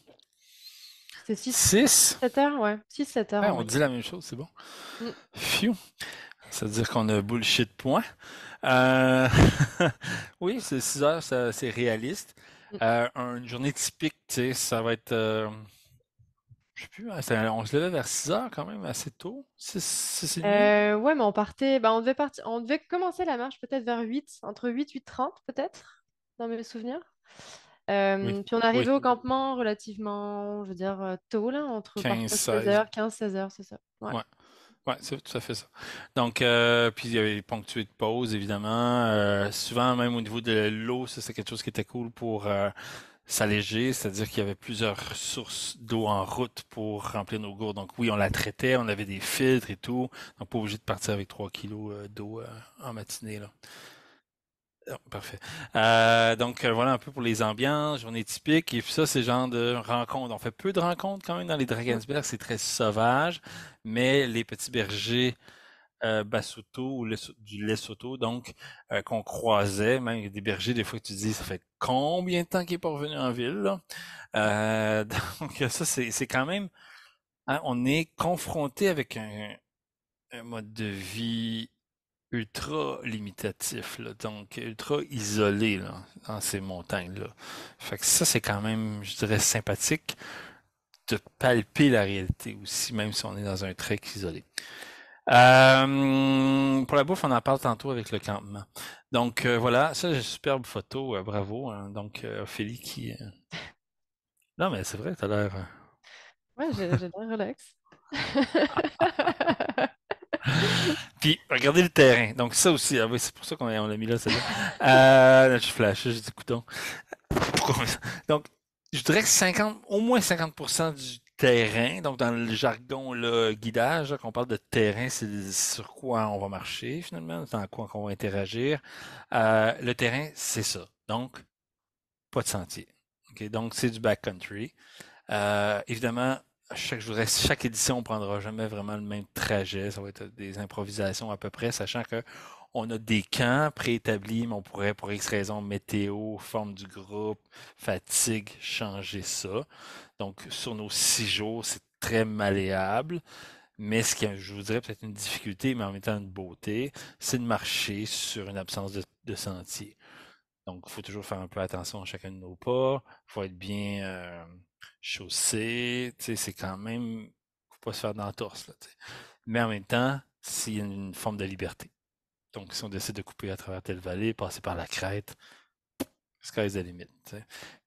C'est 6 6 7 heures, ouais. 6 7 heures. on dit la même chose, c'est bon. Mm. Ça veut dire qu'on a bullshit point. Euh... oui, c'est 6 heures, c'est réaliste. Mm. Euh, une journée typique, tu sais, ça va être. Je euh, Je sais plus, hein, on se levait vers 6 heures quand même, assez tôt. Oui, euh, ouais, mais on partait, bah, on, devait partir, on devait commencer la marche peut-être vers 8, entre 8 et 8 30 peut-être, dans mes souvenirs. Puis on arrivait au campement relativement, je veux dire, tôt, entre 15-16h, 15-16h, c'est ça. Oui, tout à fait ça. Donc, puis il y avait ponctué de pause, évidemment. souvent, même au niveau de l'eau, ça, c'est quelque chose qui était cool pour s'alléger, c'est-à-dire qu'il y avait plusieurs sources d'eau en route pour remplir nos gourdes. Donc, oui, on la traitait, on avait des filtres et tout. Donc, pas obligé de partir avec 3 kg d'eau en matinée. Ah, parfait. Euh, donc euh, voilà un peu pour les ambiances, journée typique. Et puis ça, c'est genre de rencontres. On fait peu de rencontres quand même dans les Dragonsberg, c'est très sauvage, mais les petits bergers euh, Basuto ou du Lesotho, donc euh, qu'on croisait, même des bergers, des fois que tu dis, ça fait combien de temps qu'il est pas revenu en ville? Là? donc ça, c'est quand même, hein, on est confronté avec un mode de vie ultra limitatif, donc ultra isolé dans ces montagnes-là. Fait que ça, c'est quand même, je dirais, sympathique de palper la réalité aussi, même si on est dans un trek isolé. Euh, pour la bouffe, on en parle tantôt avec le campement. Donc euh, voilà, ça, j'ai une superbe photo, euh, bravo. Hein. donc, Ophélie qui. Non, mais c'est vrai, t'as l'air. Ouais, j'ai l'air relax. Puis, regardez le terrain. Donc, ça aussi, ah c'est pour ça qu'on l'a mis là, euh, je flash, j'ai dit Donc, je dirais que 50, au moins 50% du terrain, donc dans le jargon le guidage, qu'on parle de terrain, c'est sur quoi on va marcher finalement, dans quoi on va interagir. Euh, le terrain, c'est ça. Donc, pas de sentier. Donc, c'est du backcountry. Euh, évidemment, chaque, chaque édition, on prendra jamais vraiment le même trajet. Ça va être des improvisations à peu près, sachant qu'on a des camps préétablis, mais on pourrait, pour X raisons, météo, forme du groupe, fatigue, changer ça. Donc, sur nos six jours, c'est très malléable. Mais ce qui je vous dirais, peut-être une difficulté, mais en même temps une beauté, c'est de marcher sur une absence de, sentier. Donc, il faut toujours faire un peu attention à chacun de nos pas. Il faut être bien, euh, chaussée, c'est quand même, faut pas se faire d'entorse. Mais en même temps, c'est une forme de liberté. Donc, si on décide de couper à travers telle vallée, passer par la crête, sky's the limit.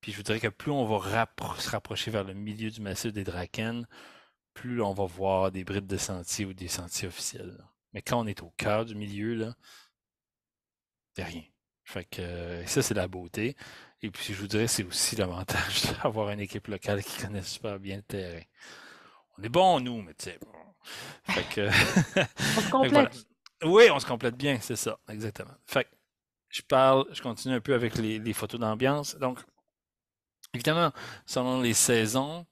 Puis je voudrais que plus on va se rapprocher vers le milieu du massif des Drakens, plus on va voir des brides de sentiers ou des sentiers officiels. Mais quand on est au cœur du milieu, là, c'est rien. Fait que euh, ça, c'est la beauté. Et puis, je vous dirais, c'est aussi l'avantage d'avoir une équipe locale qui connaît super bien le terrain. On est bon, nous, mais tu sais. on se complète. Oui, on se complète bien, c'est ça, exactement. Fait je parle, je continue un peu avec les, photos d'ambiance. Donc, évidemment, selon les saisons,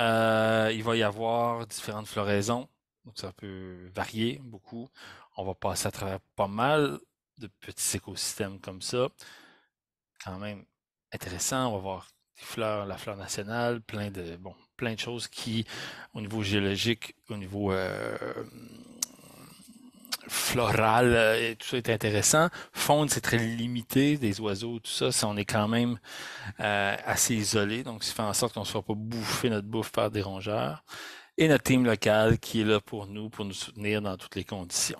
euh, il va y avoir différentes floraisons. Donc, ça peut varier beaucoup. On va passer à travers pas mal de petits écosystèmes comme ça. Quand même, intéressant. On va voir des fleurs, la fleur nationale, plein de, bon, plein de choses qui, au niveau géologique, au niveau euh, floral, euh, tout ça est intéressant. Faune, c'est très limité, des oiseaux, tout ça, on est quand même euh, assez isolé, donc ça fait en sorte qu'on ne soit pas bouffer notre bouffe par des rongeurs. Et notre team local qui est là pour nous, pour nous soutenir dans toutes les conditions.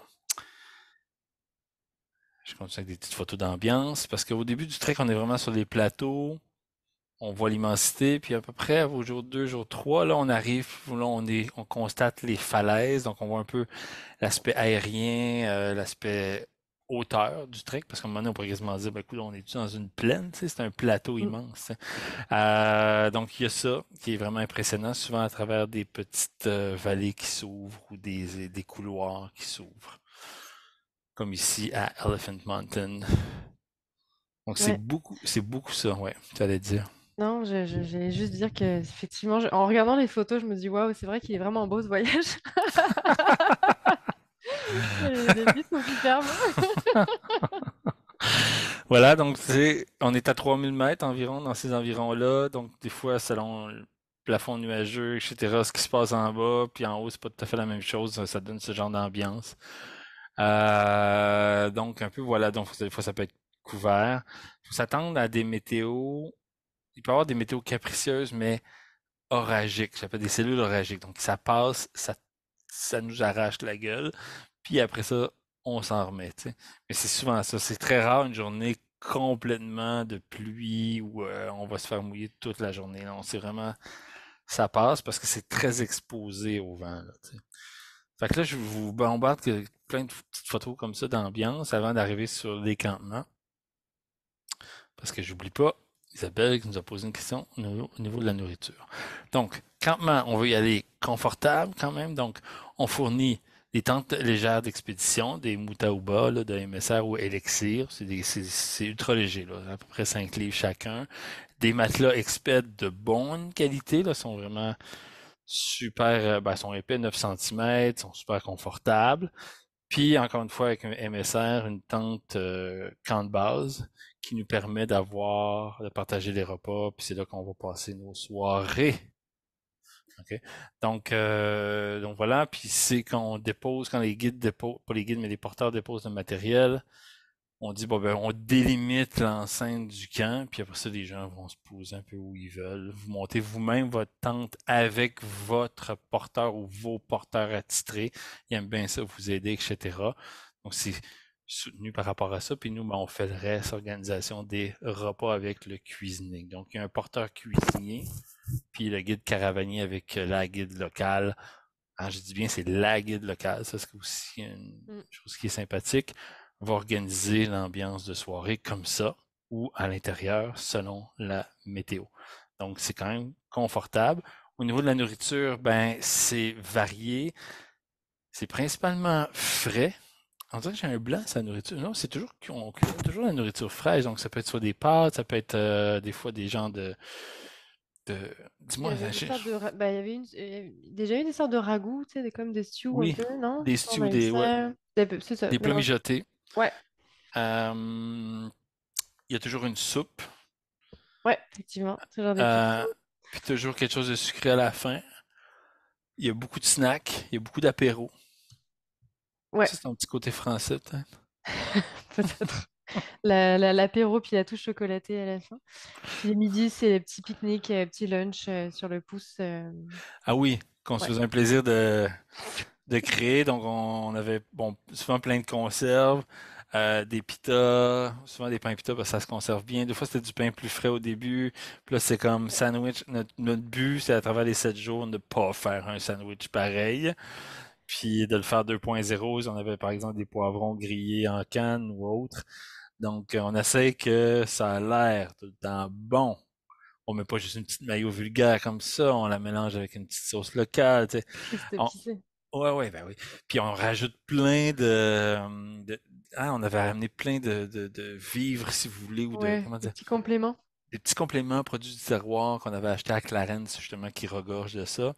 Je continue avec des petites photos d'ambiance parce qu'au début du trek, on est vraiment sur des plateaux. On voit l'immensité, puis à peu près au jour 2, jour 3, là, on arrive, là, on, constate les falaises, donc on voit un peu l'aspect aérien, euh, l'aspect hauteur du trek, parce qu'à un moment donné, on pourrait quasiment dire, ben, écoute, on est dans une plaine, c'est un plateau mm. immense. Hein. Euh, donc, il y a ça qui est vraiment impressionnant, souvent à travers des petites euh, vallées qui s'ouvrent ou des couloirs qui s'ouvrent comme ici à Elephant Mountain. Donc c'est beaucoup, c'est beaucoup ça, ouais, tu allais dire. Non, je, voulais juste dire que effectivement, en regardant les photos, je me dis waouh, c'est vrai qu'il est vraiment beau ce voyage. les sont voilà, donc c'est, on est à 3000 mètres environ dans ces environs-là. Donc des fois, selon le plafond nuageux, etc., ce qui se passe en bas, puis en haut, c'est pas tout à fait la même chose. Ça donne ce genre d'ambiance. Euh, donc un peu voilà, donc des fois ça peut être couvert. Il faut s'attendre à des météos. Il peut y avoir des météos capricieuses, mais oragiques. J'appelle des cellules oragiques. Donc ça passe, ça, nous arrache la gueule. Puis après ça, on s'en remet. Mais c'est souvent ça. C'est très rare une journée complètement de pluie où euh, on va se faire mouiller toute la journée. On sait vraiment ça passe parce que c'est très exposé au vent. Là, fait que là, je vous bombarde que, plein de petites photos comme ça d'ambiance avant d'arriver sur les campements. Parce que j'oublie pas, Isabelle qui nous a posé une question au niveau, de la nourriture. Donc, campement, on veut y aller confortable quand même. Donc, on fournit des tentes légères d'expédition, des Moutaouba, de MSR ou Elixir. C'est ultra léger, là, à peu près 5 livres chacun. Des matelas Exped de bonne qualité, là, sont vraiment super, euh, ben, sont épais 9 cm, sont super confortables. Puis encore une fois avec un MSR, une tente euh, camp de base qui nous permet d'avoir, de partager les repas, puis c'est là qu'on va passer nos soirées. Donc, euh, donc voilà, puis c'est quand dépose, quand les guides déposent, pas les guides, mais les porteurs déposent le matériel, on dit ben on délimite l'enceinte du camp, puis après ça les gens vont se poser un peu où ils veulent. Vous montez vous-même votre tente avec votre porteur ou vos porteurs attitrés. Ils aiment bien ça vous aider, etc. Donc c'est soutenu par rapport à ça. Puis nous, ben, on fait le reste, organisation des repas avec le cuisinier. Donc il y a un porteur cuisinier, puis le guide caravanier avec la guide locale. Ah, je dis bien, c'est la guide locale. Ça, c'est aussi une mm. chose qui est sympathique va organiser l'ambiance de soirée comme ça ou à l'intérieur selon la météo. Donc, c'est quand même confortable. Au niveau de la nourriture, ben, c'est varié. C'est principalement frais. On dirait que j'ai un blanc, sa nourriture. Non, c'est toujours qu'on toujours la nourriture fraîche. Donc, ça peut être soit des pâtes, ça peut être euh, des fois des gens de. de... Dis-moi, il, ben, il y avait, une... déjà eu des sortes de ragoûts, tu sais, comme des stews, non? Des stews, des, Ouais. il y a toujours une soupe. Ouais, effectivement. Toujours des euh, puis toujours quelque chose de sucré à la fin. Il y a beaucoup de snacks, il y a beaucoup d'apéros. Ouais. c'est un petit côté français, peut-être. peut-être. l'apéro, puis la touche chocolatée à la fin. Puis midis, midi, c'est les petits pique-niques, euh, petit lunch euh, sur le pouce. Ah oui, qu'on se faisait un plaisir de de créer. Donc, on, avait bon, souvent plein de conserves, euh, des pitas, souvent des pains pitas parce que ça se conserve bien. Des fois, c'était du pain plus frais au début. Puis là, c'est comme sandwich. Notre, but, c'est à travers les 7 jours, ne pas faire un sandwich pareil. Puis de le faire 2.0, on avait par exemple des poivrons grillés en canne ou autre. Donc, euh, on essaie que ça a l'air tout le temps bon on met pas juste une petite maillot vulgaire comme ça, on la mélange avec une petite sauce locale. Ouais, ouais, ben oui. Puis on rajoute plein de. ah, on avait ramené plein de, de, vivres, si vous voulez, ou de. Comment dire? Des petits compléments. Des petits compléments, produits du terroir qu'on avait acheté à Clarence, justement, qui regorge de ça.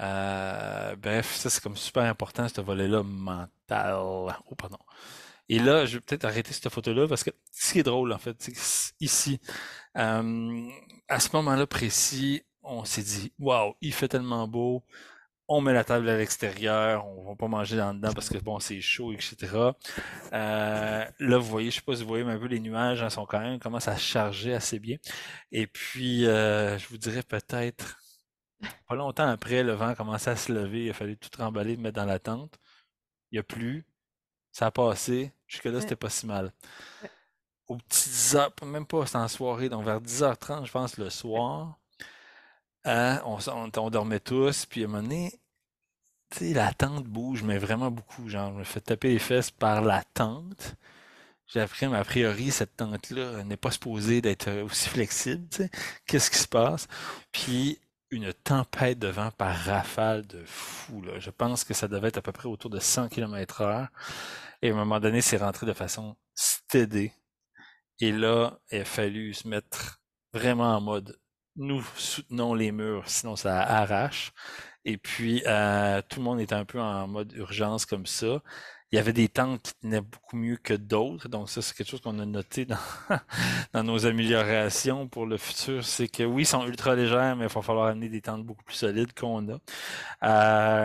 Euh, bref, ça, c'est comme super important, ce volet-là mental. Oh, pardon. Et là, je vais peut-être arrêter cette photo-là parce que ce qui est drôle, en fait, c'est ici, euh, à ce moment-là précis, on s'est dit, waouh, il fait tellement beau on met la table à l'extérieur, on va pas manger dans dedans parce que bon, c'est chaud, etc. Euh, là, vous voyez, je sais pas si vous voyez, mais un peu les nuages hein, sont quand même commencent à charger assez bien. Et puis, euh, je vous dirais peut-être pas longtemps après, le vent commençait à se lever, il a fallu tout remballer, mettre dans la tente. Il a plus. ça a passé. Jusque-là, c'était pas si mal. petit 10 heures, même pas, en soirée, donc vers 10h30, je pense, le soir, Hein? On, dormait tous, puis à un moment donné, la tente bouge, mais vraiment beaucoup. Genre, je me fais taper les fesses par la tente. J'ai appris, mais a priori, cette tente-là n'est pas supposée d'être euh, aussi flexible. Qu'est-ce qui se passe? Puis, une tempête de vent par rafale de fou. Je pense que ça devait être à peu près autour de 100 km h Et à un moment donné, c'est rentré de façon stédée. Et là, il a fallu se mettre vraiment en mode nous soutenons les murs, sinon ça arrache. Et puis, euh, tout le monde est un peu en mode urgence comme ça il y avait des tentes qui tenaient beaucoup mieux que d'autres. Donc, ça, c'est quelque chose qu'on a noté dans, dans, nos améliorations pour le futur. C'est que oui, ils sont ultra légères, mais il va falloir amener des tentes beaucoup plus solides qu'on a.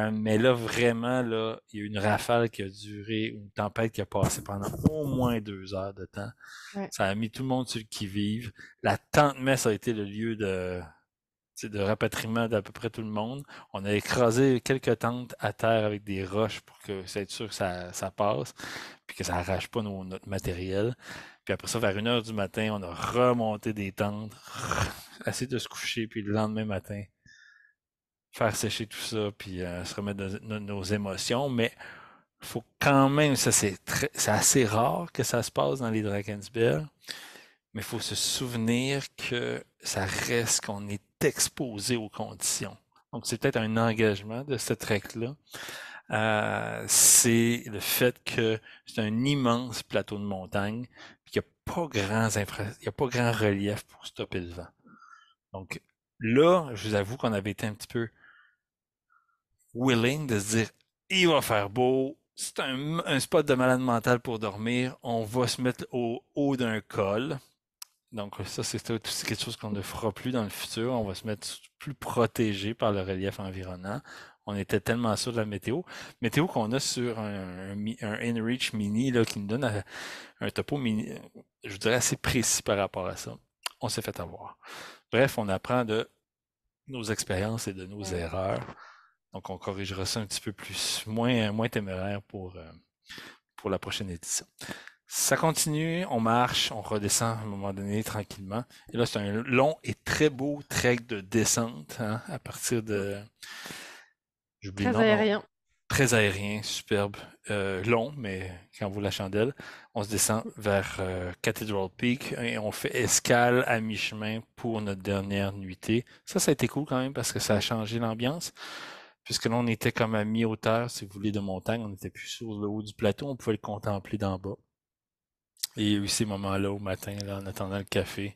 Euh, mais là, vraiment, là, il y a eu une rafale qui a duré, une tempête qui a passé pendant au moins deux heures de temps. Ça a mis tout le monde sur le qui-vive. La tente messe a été le lieu de de rapatriement d'à peu près tout le monde. On a écrasé quelques tentes à terre avec des roches pour que ça être sûr que ça, passe, puis que ça arrache pas notre matériel. Puis après ça, vers une heure du matin, on a remonté des tentes, assez de se coucher, puis le lendemain matin, faire sécher tout ça, puis euh, se remettre dans nos émotions. Mais il faut quand même, ça c'est assez rare que ça se passe dans les Dragon's Drakensberg, mais il faut se souvenir que ça reste qu'on est exposé aux conditions. Donc, c'est peut-être un engagement de cette règle-là. Euh, c'est le fait que c'est un immense plateau de montagne, qui qu'il n'y a pas grand il y a pas grand relief pour stopper le vent. Donc là, je vous avoue qu'on avait été un petit peu willing de se dire il va faire beau, c'est un, un, spot de malade mental pour dormir, on va se mettre au haut d'un col. Donc ça, c'est quelque chose qu'on ne fera plus dans le futur. On va se mettre plus protégé par le relief environnant. On était tellement sûr de la météo. Météo qu'on a sur un, un, mini là, qui nous donne un, topo mini, euh, je dirais assez précis par rapport à ça. On s'est fait avoir. Bref, on apprend de nos expériences et de nos erreurs. Donc on corrigera ça un petit peu plus, moins, moins téméraire pour, euh, pour la prochaine édition. Ça continue, on marche, on redescend à un moment donné tranquillement. Et là, c'est un long et très beau trek de descente hein, à partir de. J'oublie Très aérien. Très aérien, superbe. Euh, long, mais quand vous la chandelle. On se descend vers euh, Cathedral Peak et on fait escale à mi-chemin pour notre dernière nuitée. Ça, ça a été cool quand même parce que ça a changé l'ambiance puisque là, on était comme à mi-hauteur, si vous voulez, de montagne. On n'était plus sur le haut du plateau, on pouvait le contempler d'en bas. Et il y a eu ces moments-là au matin, en attendant le café,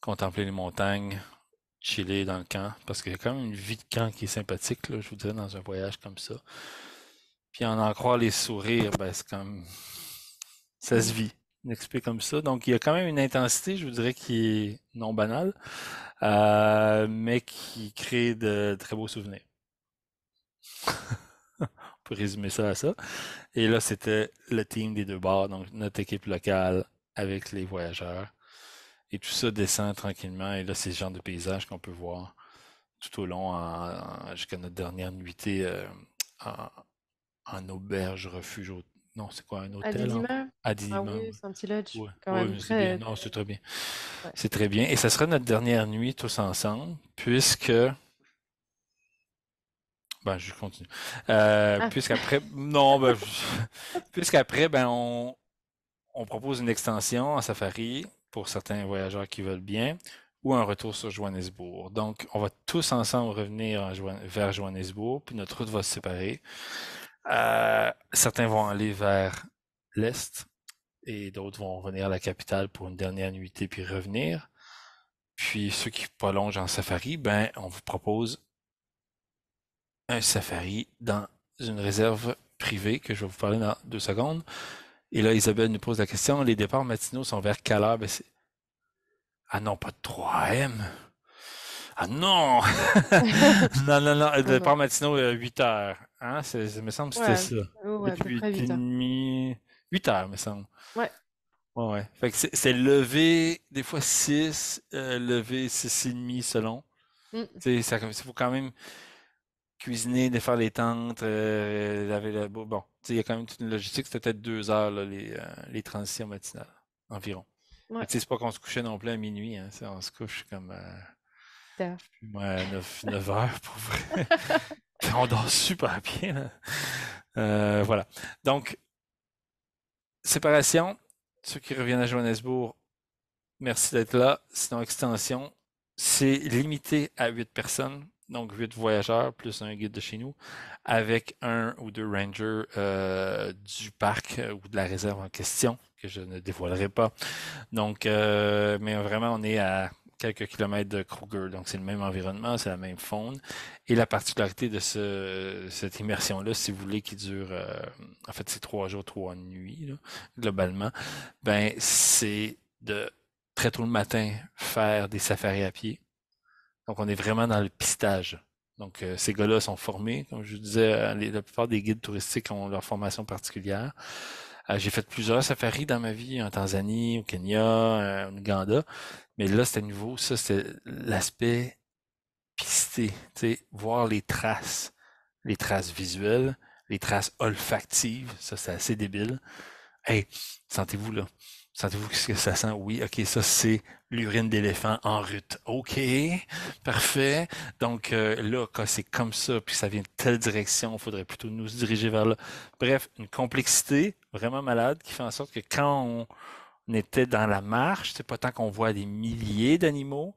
contempler les montagnes, chiller dans le camp, parce qu'il y a quand même une vie de camp qui est sympathique, je vous dirais, dans un voyage comme ça. Puis en en croire les sourires, ben, c'est comme. Ça se vit, explique comme ça. Donc il y a quand même une intensité, je vous dirais, qui est non banale, euh, mais qui crée de très beaux souvenirs. Pour résumer ça à ça. Et là, c'était le team des deux bords, donc notre équipe locale avec les voyageurs. Et tout ça descend tranquillement. Et là, c'est le genre de paysage qu'on peut voir tout au long, jusqu'à notre dernière nuitée euh, en, auberge, refuge. non, c'est quoi, un hôtel? À Ah oui, c'est un petit lodge. Oui, c'est très bien. C'est très bien. Et ça sera notre dernière nuit tous ensemble, puisque ben, je continue. Euh, ah. Puisqu'après, non, ben, puisqu'après, ben, on, propose une extension en Safari pour certains voyageurs qui veulent bien ou un retour sur Johannesburg. Donc, on va tous ensemble revenir vers Johannesburg, puis notre route va se séparer. Euh, certains vont aller vers l'Est et d'autres vont revenir à la capitale pour une dernière nuitée puis revenir. Puis ceux qui prolongent en safari, ben, on vous propose un safari dans une réserve privée que je vais vous parler dans deux secondes. Et là, Isabelle nous pose la question les départs matinaux sont vers quelle heure ben, Ah non, pas de 3M Ah non Non, non, non, les départs matinaux, 8 heures. Hein? me semble que c'était ça. Ouais, 8 heures. Demi... 8 heures, me semble. Ouais. Ouais, ouais. Fait que c'est lever des fois 6, euh, levé 6,5 selon. Mm. C'est, ça, faut quand même cuisiner, faire les tentes, euh, laver la boue. Bon, il y a quand même toute une logistique. C'était peut-être deux heures, les, euh, les transitions matinales, environ. C'est pas qu'on se couchait non plus à minuit. Hein, on se couche comme 9, euh, heures pour vrai. on dort super bien. voilà. Donc, séparation. Ceux qui reviennent à Johannesburg, merci d'être là. Sinon, extension, c'est limité à huit personnes donc huit voyageurs plus un guide de chez nous, avec un ou deux rangers euh, du parc euh, ou de la réserve en question, que je ne dévoilerai pas. Donc, euh, mais vraiment, on est à quelques kilomètres de Kruger, donc c'est le même environnement, c'est la même faune. Et la particularité de ce, cette immersion-là, si vous voulez, qui dure, en fait, c'est trois jours, trois nuits, globalement, ben, c'est de très tôt le matin faire des safaris à pied donc, on est vraiment dans le pistage. Donc, euh, ces gars-là sont formés. Comme je vous disais, euh, la plupart des guides touristiques ont leur formation particulière. Euh, j'ai fait plusieurs safaris dans ma vie, en Tanzanie, au Kenya, en Uganda. Mais là, c'était nouveau. Ça, c'était l'aspect pisté, voir les traces, les traces visuelles, les traces olfactives. Ça, c'est assez débile. Hey, sentez-vous là sentez vous ce que ça sent? Oui, ok, ça c'est l'urine d'éléphant en rute. Ok, parfait. Donc euh, là, quand c'est comme ça, puis ça vient de telle direction, il faudrait plutôt nous diriger vers là. Bref, une complexité vraiment malade qui fait en sorte que quand on était dans la marche, c'est pas tant qu'on voit des milliers d'animaux,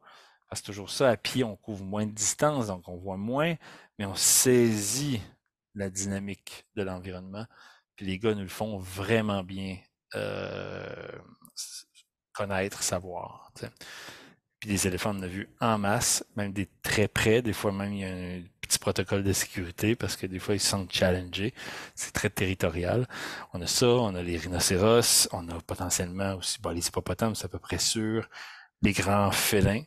c'est toujours ça, à pied on couvre moins de distance, donc on voit moins, mais on saisit la dynamique de l'environnement. Puis les gars nous le font vraiment bien euh, connaître, savoir. Puis les éléphants, on a vu en masse, même des très près. Des fois, même, il y a un petit protocole de sécurité parce que des fois, ils se sentent challengés. C'est très territorial. On a ça, on a les rhinocéros, on a potentiellement aussi bon, les hippopotames, c'est à peu près sûr, les grands félins.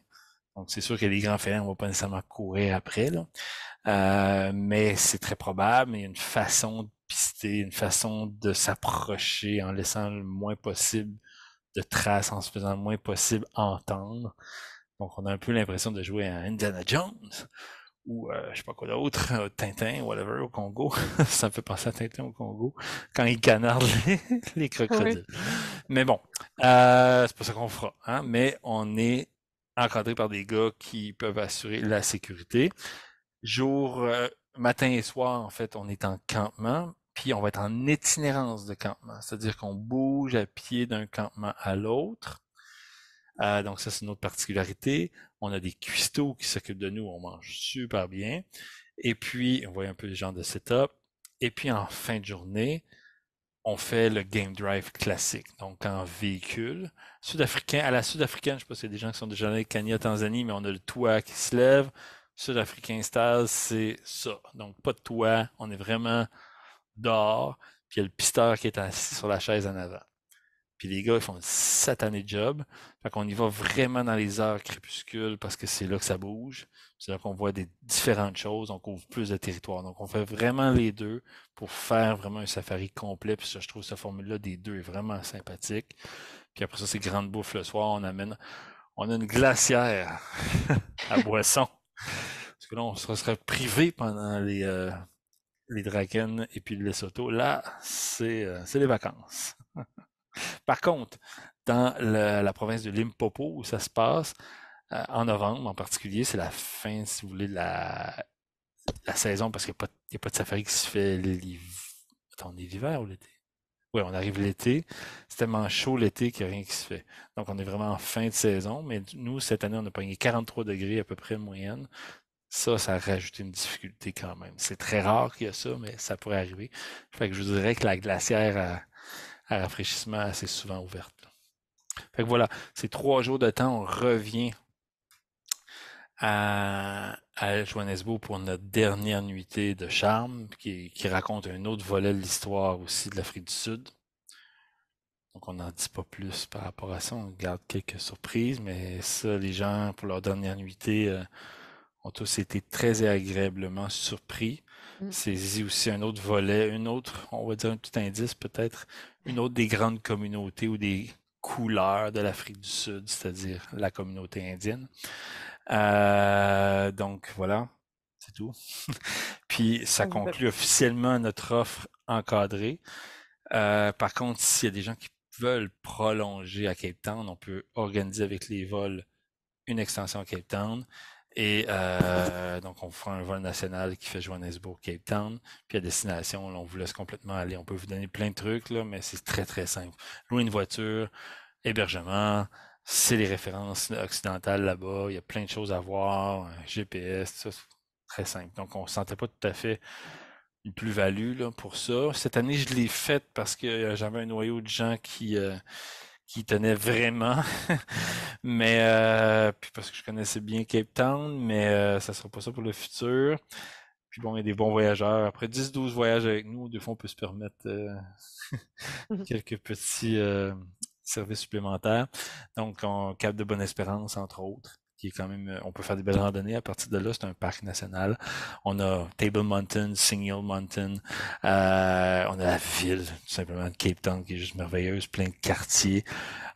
Donc, c'est sûr que les grands félins, on va pas nécessairement courir après, là. Euh, mais c'est très probable. Il y a une façon une façon de s'approcher en laissant le moins possible de traces, en se faisant le moins possible entendre. Donc on a un peu l'impression de jouer à Indiana Jones ou euh, je sais pas quoi d'autre, euh, Tintin, whatever, au Congo. ça me fait penser à Tintin au Congo, quand il canarde les, crocodiles. Mais bon, euh, c'est pas ça qu'on fera. Hein, mais on est encadré par des gars qui peuvent assurer la sécurité. Jour, matin et soir, en fait, on est en campement puis on va être en itinérance de campement, c'est-à-dire qu'on bouge à pied d'un campement à l'autre. Euh, donc ça, c'est une autre particularité. On a des cuistots qui s'occupent de nous, on mange super bien. Et puis, on voit un peu les gens de setup. Et puis, en fin de journée, on fait le game drive classique, donc en véhicule. Sud-africain, à la sud-africaine, je sais pas si y a des gens qui sont déjà allés Kenya, Tanzanie, mais on a le toit qui se lève. Sud-africain style, c'est ça. Donc, pas de toit. On est vraiment dehors, puis il y a le pisteur qui est assis sur la chaise en avant. Puis les gars, ils font satanée de job. Fait qu'on y va vraiment dans les heures crépuscules parce que c'est là que ça bouge. C'est là qu'on voit des différentes choses. On couvre plus de territoire. Donc, on fait vraiment les deux pour faire vraiment un safari complet. Puis ça, je trouve cette formule-là des deux vraiment sympathique. Puis après ça, c'est grande bouffe le soir. On amène, on a une glacière à boisson. Parce que là, on se serait privé pendant les, euh, les Draken et puis le Lesotho. Là, c'est euh, les vacances. Par contre, dans la province de Limpopo, où ça se passe, euh, en novembre en particulier, c'est la fin, si vous voulez, de la, saison, parce qu'il n'y a, pas de safari qui se fait l'hiver ou l'été. Oui, on arrive l'été. C'est tellement chaud l'été qu'il n'y a rien qui se fait. Donc, on est vraiment en fin de saison. Mais nous, cette année, on a pogné 43 degrés à peu près moyenne. Ça, ça rajoute une difficulté quand même. C'est très rare qu'il y a ça, mais ça pourrait arriver. Fait que je vous dirais que la glacière à, rafraîchissement c'est souvent ouverte. Fait que voilà, ces trois jours de temps, on revient à, Johannesburg pour notre dernière nuitée de charme, qui, raconte un autre volet de l'histoire aussi de l'Afrique du Sud. Donc on n'en dit pas plus par rapport à ça, on garde quelques surprises, mais ça, les gens, pour leur dernière nuitée, euh, ont tous été très agréablement surpris. Mm. C'est aussi un autre volet, une autre, on va dire un tout indice peut-être, une autre des grandes communautés ou des couleurs de l'Afrique du Sud, c'est-à-dire la communauté indienne. Euh, donc voilà, c'est tout. Puis ça conclut officiellement notre offre encadrée. Euh, par contre, s'il y a des gens qui veulent prolonger à Cape Town, on peut organiser avec les vols une extension à Cape Town et euh, donc, on fera un vol national qui fait Johannesburg-Cape Town. Puis à destination, on vous laisse complètement aller. On peut vous donner plein de trucs, là, mais c'est très, très simple. Louer une voiture, hébergement, c'est les références occidentales là-bas. Il y a plein de choses à voir, GPS, tout ça, très simple. Donc, on ne sentait pas tout à fait une plus-value pour ça. Cette année, je l'ai faite parce que j'avais un noyau de gens qui, euh, qui tenait vraiment. mais euh, puis parce que je connaissais bien Cape Town, mais euh, ça sera pas ça pour le futur. Puis bon, il y a des bons voyageurs. Après 10-12 voyages avec nous, de fois, on peut se permettre euh, quelques petits services supplémentaires. Donc, on, Cap de Bonne Espérance, entre autres qui quand même, euh, on peut faire des belles randonnées. À partir de là, c'est un parc national. On a Table Mountain, Signal Mountain, euh, on a la ville, tout simplement, de Cape Town, qui est juste merveilleuse, plein de quartiers.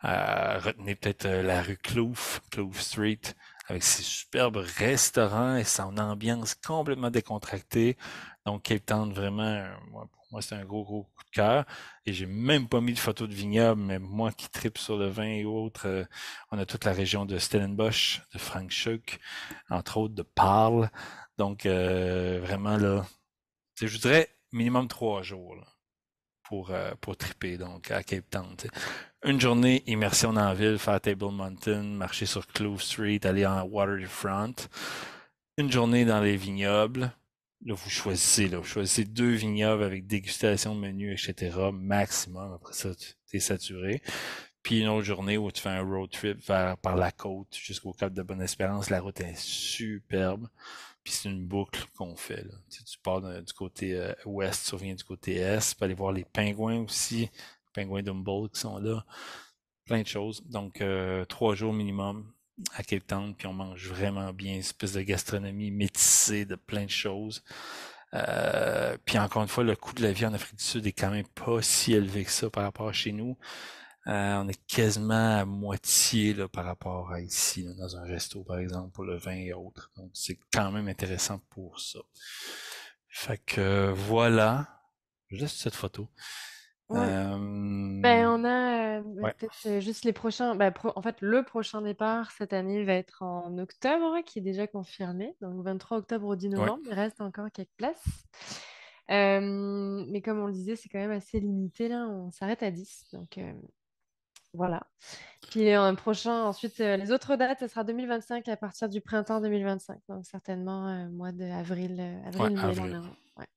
Euh, retenez peut-être la rue Clouf, Clouf Street, avec ses superbes restaurants et son ambiance complètement décontractée. Donc, Cape Town, vraiment, moi, moi, c'est un gros, gros coup de cœur. Et j'ai même pas mis de photos de vignoble, mais moi qui tripe sur le vin et autres, euh, on a toute la région de Stellenbosch, de Schuck, entre autres de Parle. Donc, euh, vraiment, là, je voudrais minimum trois jours pour, euh, pour triper, donc à Cape Town. Une journée immersion en ville, faire Table Mountain, marcher sur Clove Street, aller en Waterfront. Une journée dans les vignobles Là, vous choisissez, là, vous choisissez deux vignobles avec dégustation de menu, etc. maximum. Après ça, tu es saturé. Puis une autre journée où tu fais un road trip vers, par la côte jusqu'au Cap de Bonne-Espérance. La route est superbe. Puis c'est une boucle qu'on fait. Là. Tu, tu pars du côté euh, ouest, tu reviens du côté est. Tu peux aller voir les pingouins aussi, les pingouins d'Humble qui sont là. Plein de choses. Donc, euh, trois jours minimum à quel temps puis on mange vraiment bien, une espèce de gastronomie métissée de plein de choses. Euh, puis encore une fois, le coût de la vie en Afrique du Sud est quand même pas si élevé que ça par rapport à chez nous. Euh, on est quasiment à moitié là, par rapport à ici, dans un resto, par exemple, pour le vin et autres. Donc, c'est quand même intéressant pour ça. Fait que voilà. Je laisse cette photo. Ben, on a juste les prochains. Ben, En fait, le prochain départ cette année va être en octobre, qui est déjà confirmé. Donc, 23 octobre au 10 novembre, il reste encore quelques places. mais comme on le disait, c'est quand même assez limité. Là, on s'arrête à 10. Donc, voilà. Puis en prochain, ensuite, les autres dates, ce sera 2025 à partir du printemps 2025. Donc, certainement, mois d'avril. Avril, avril, avril.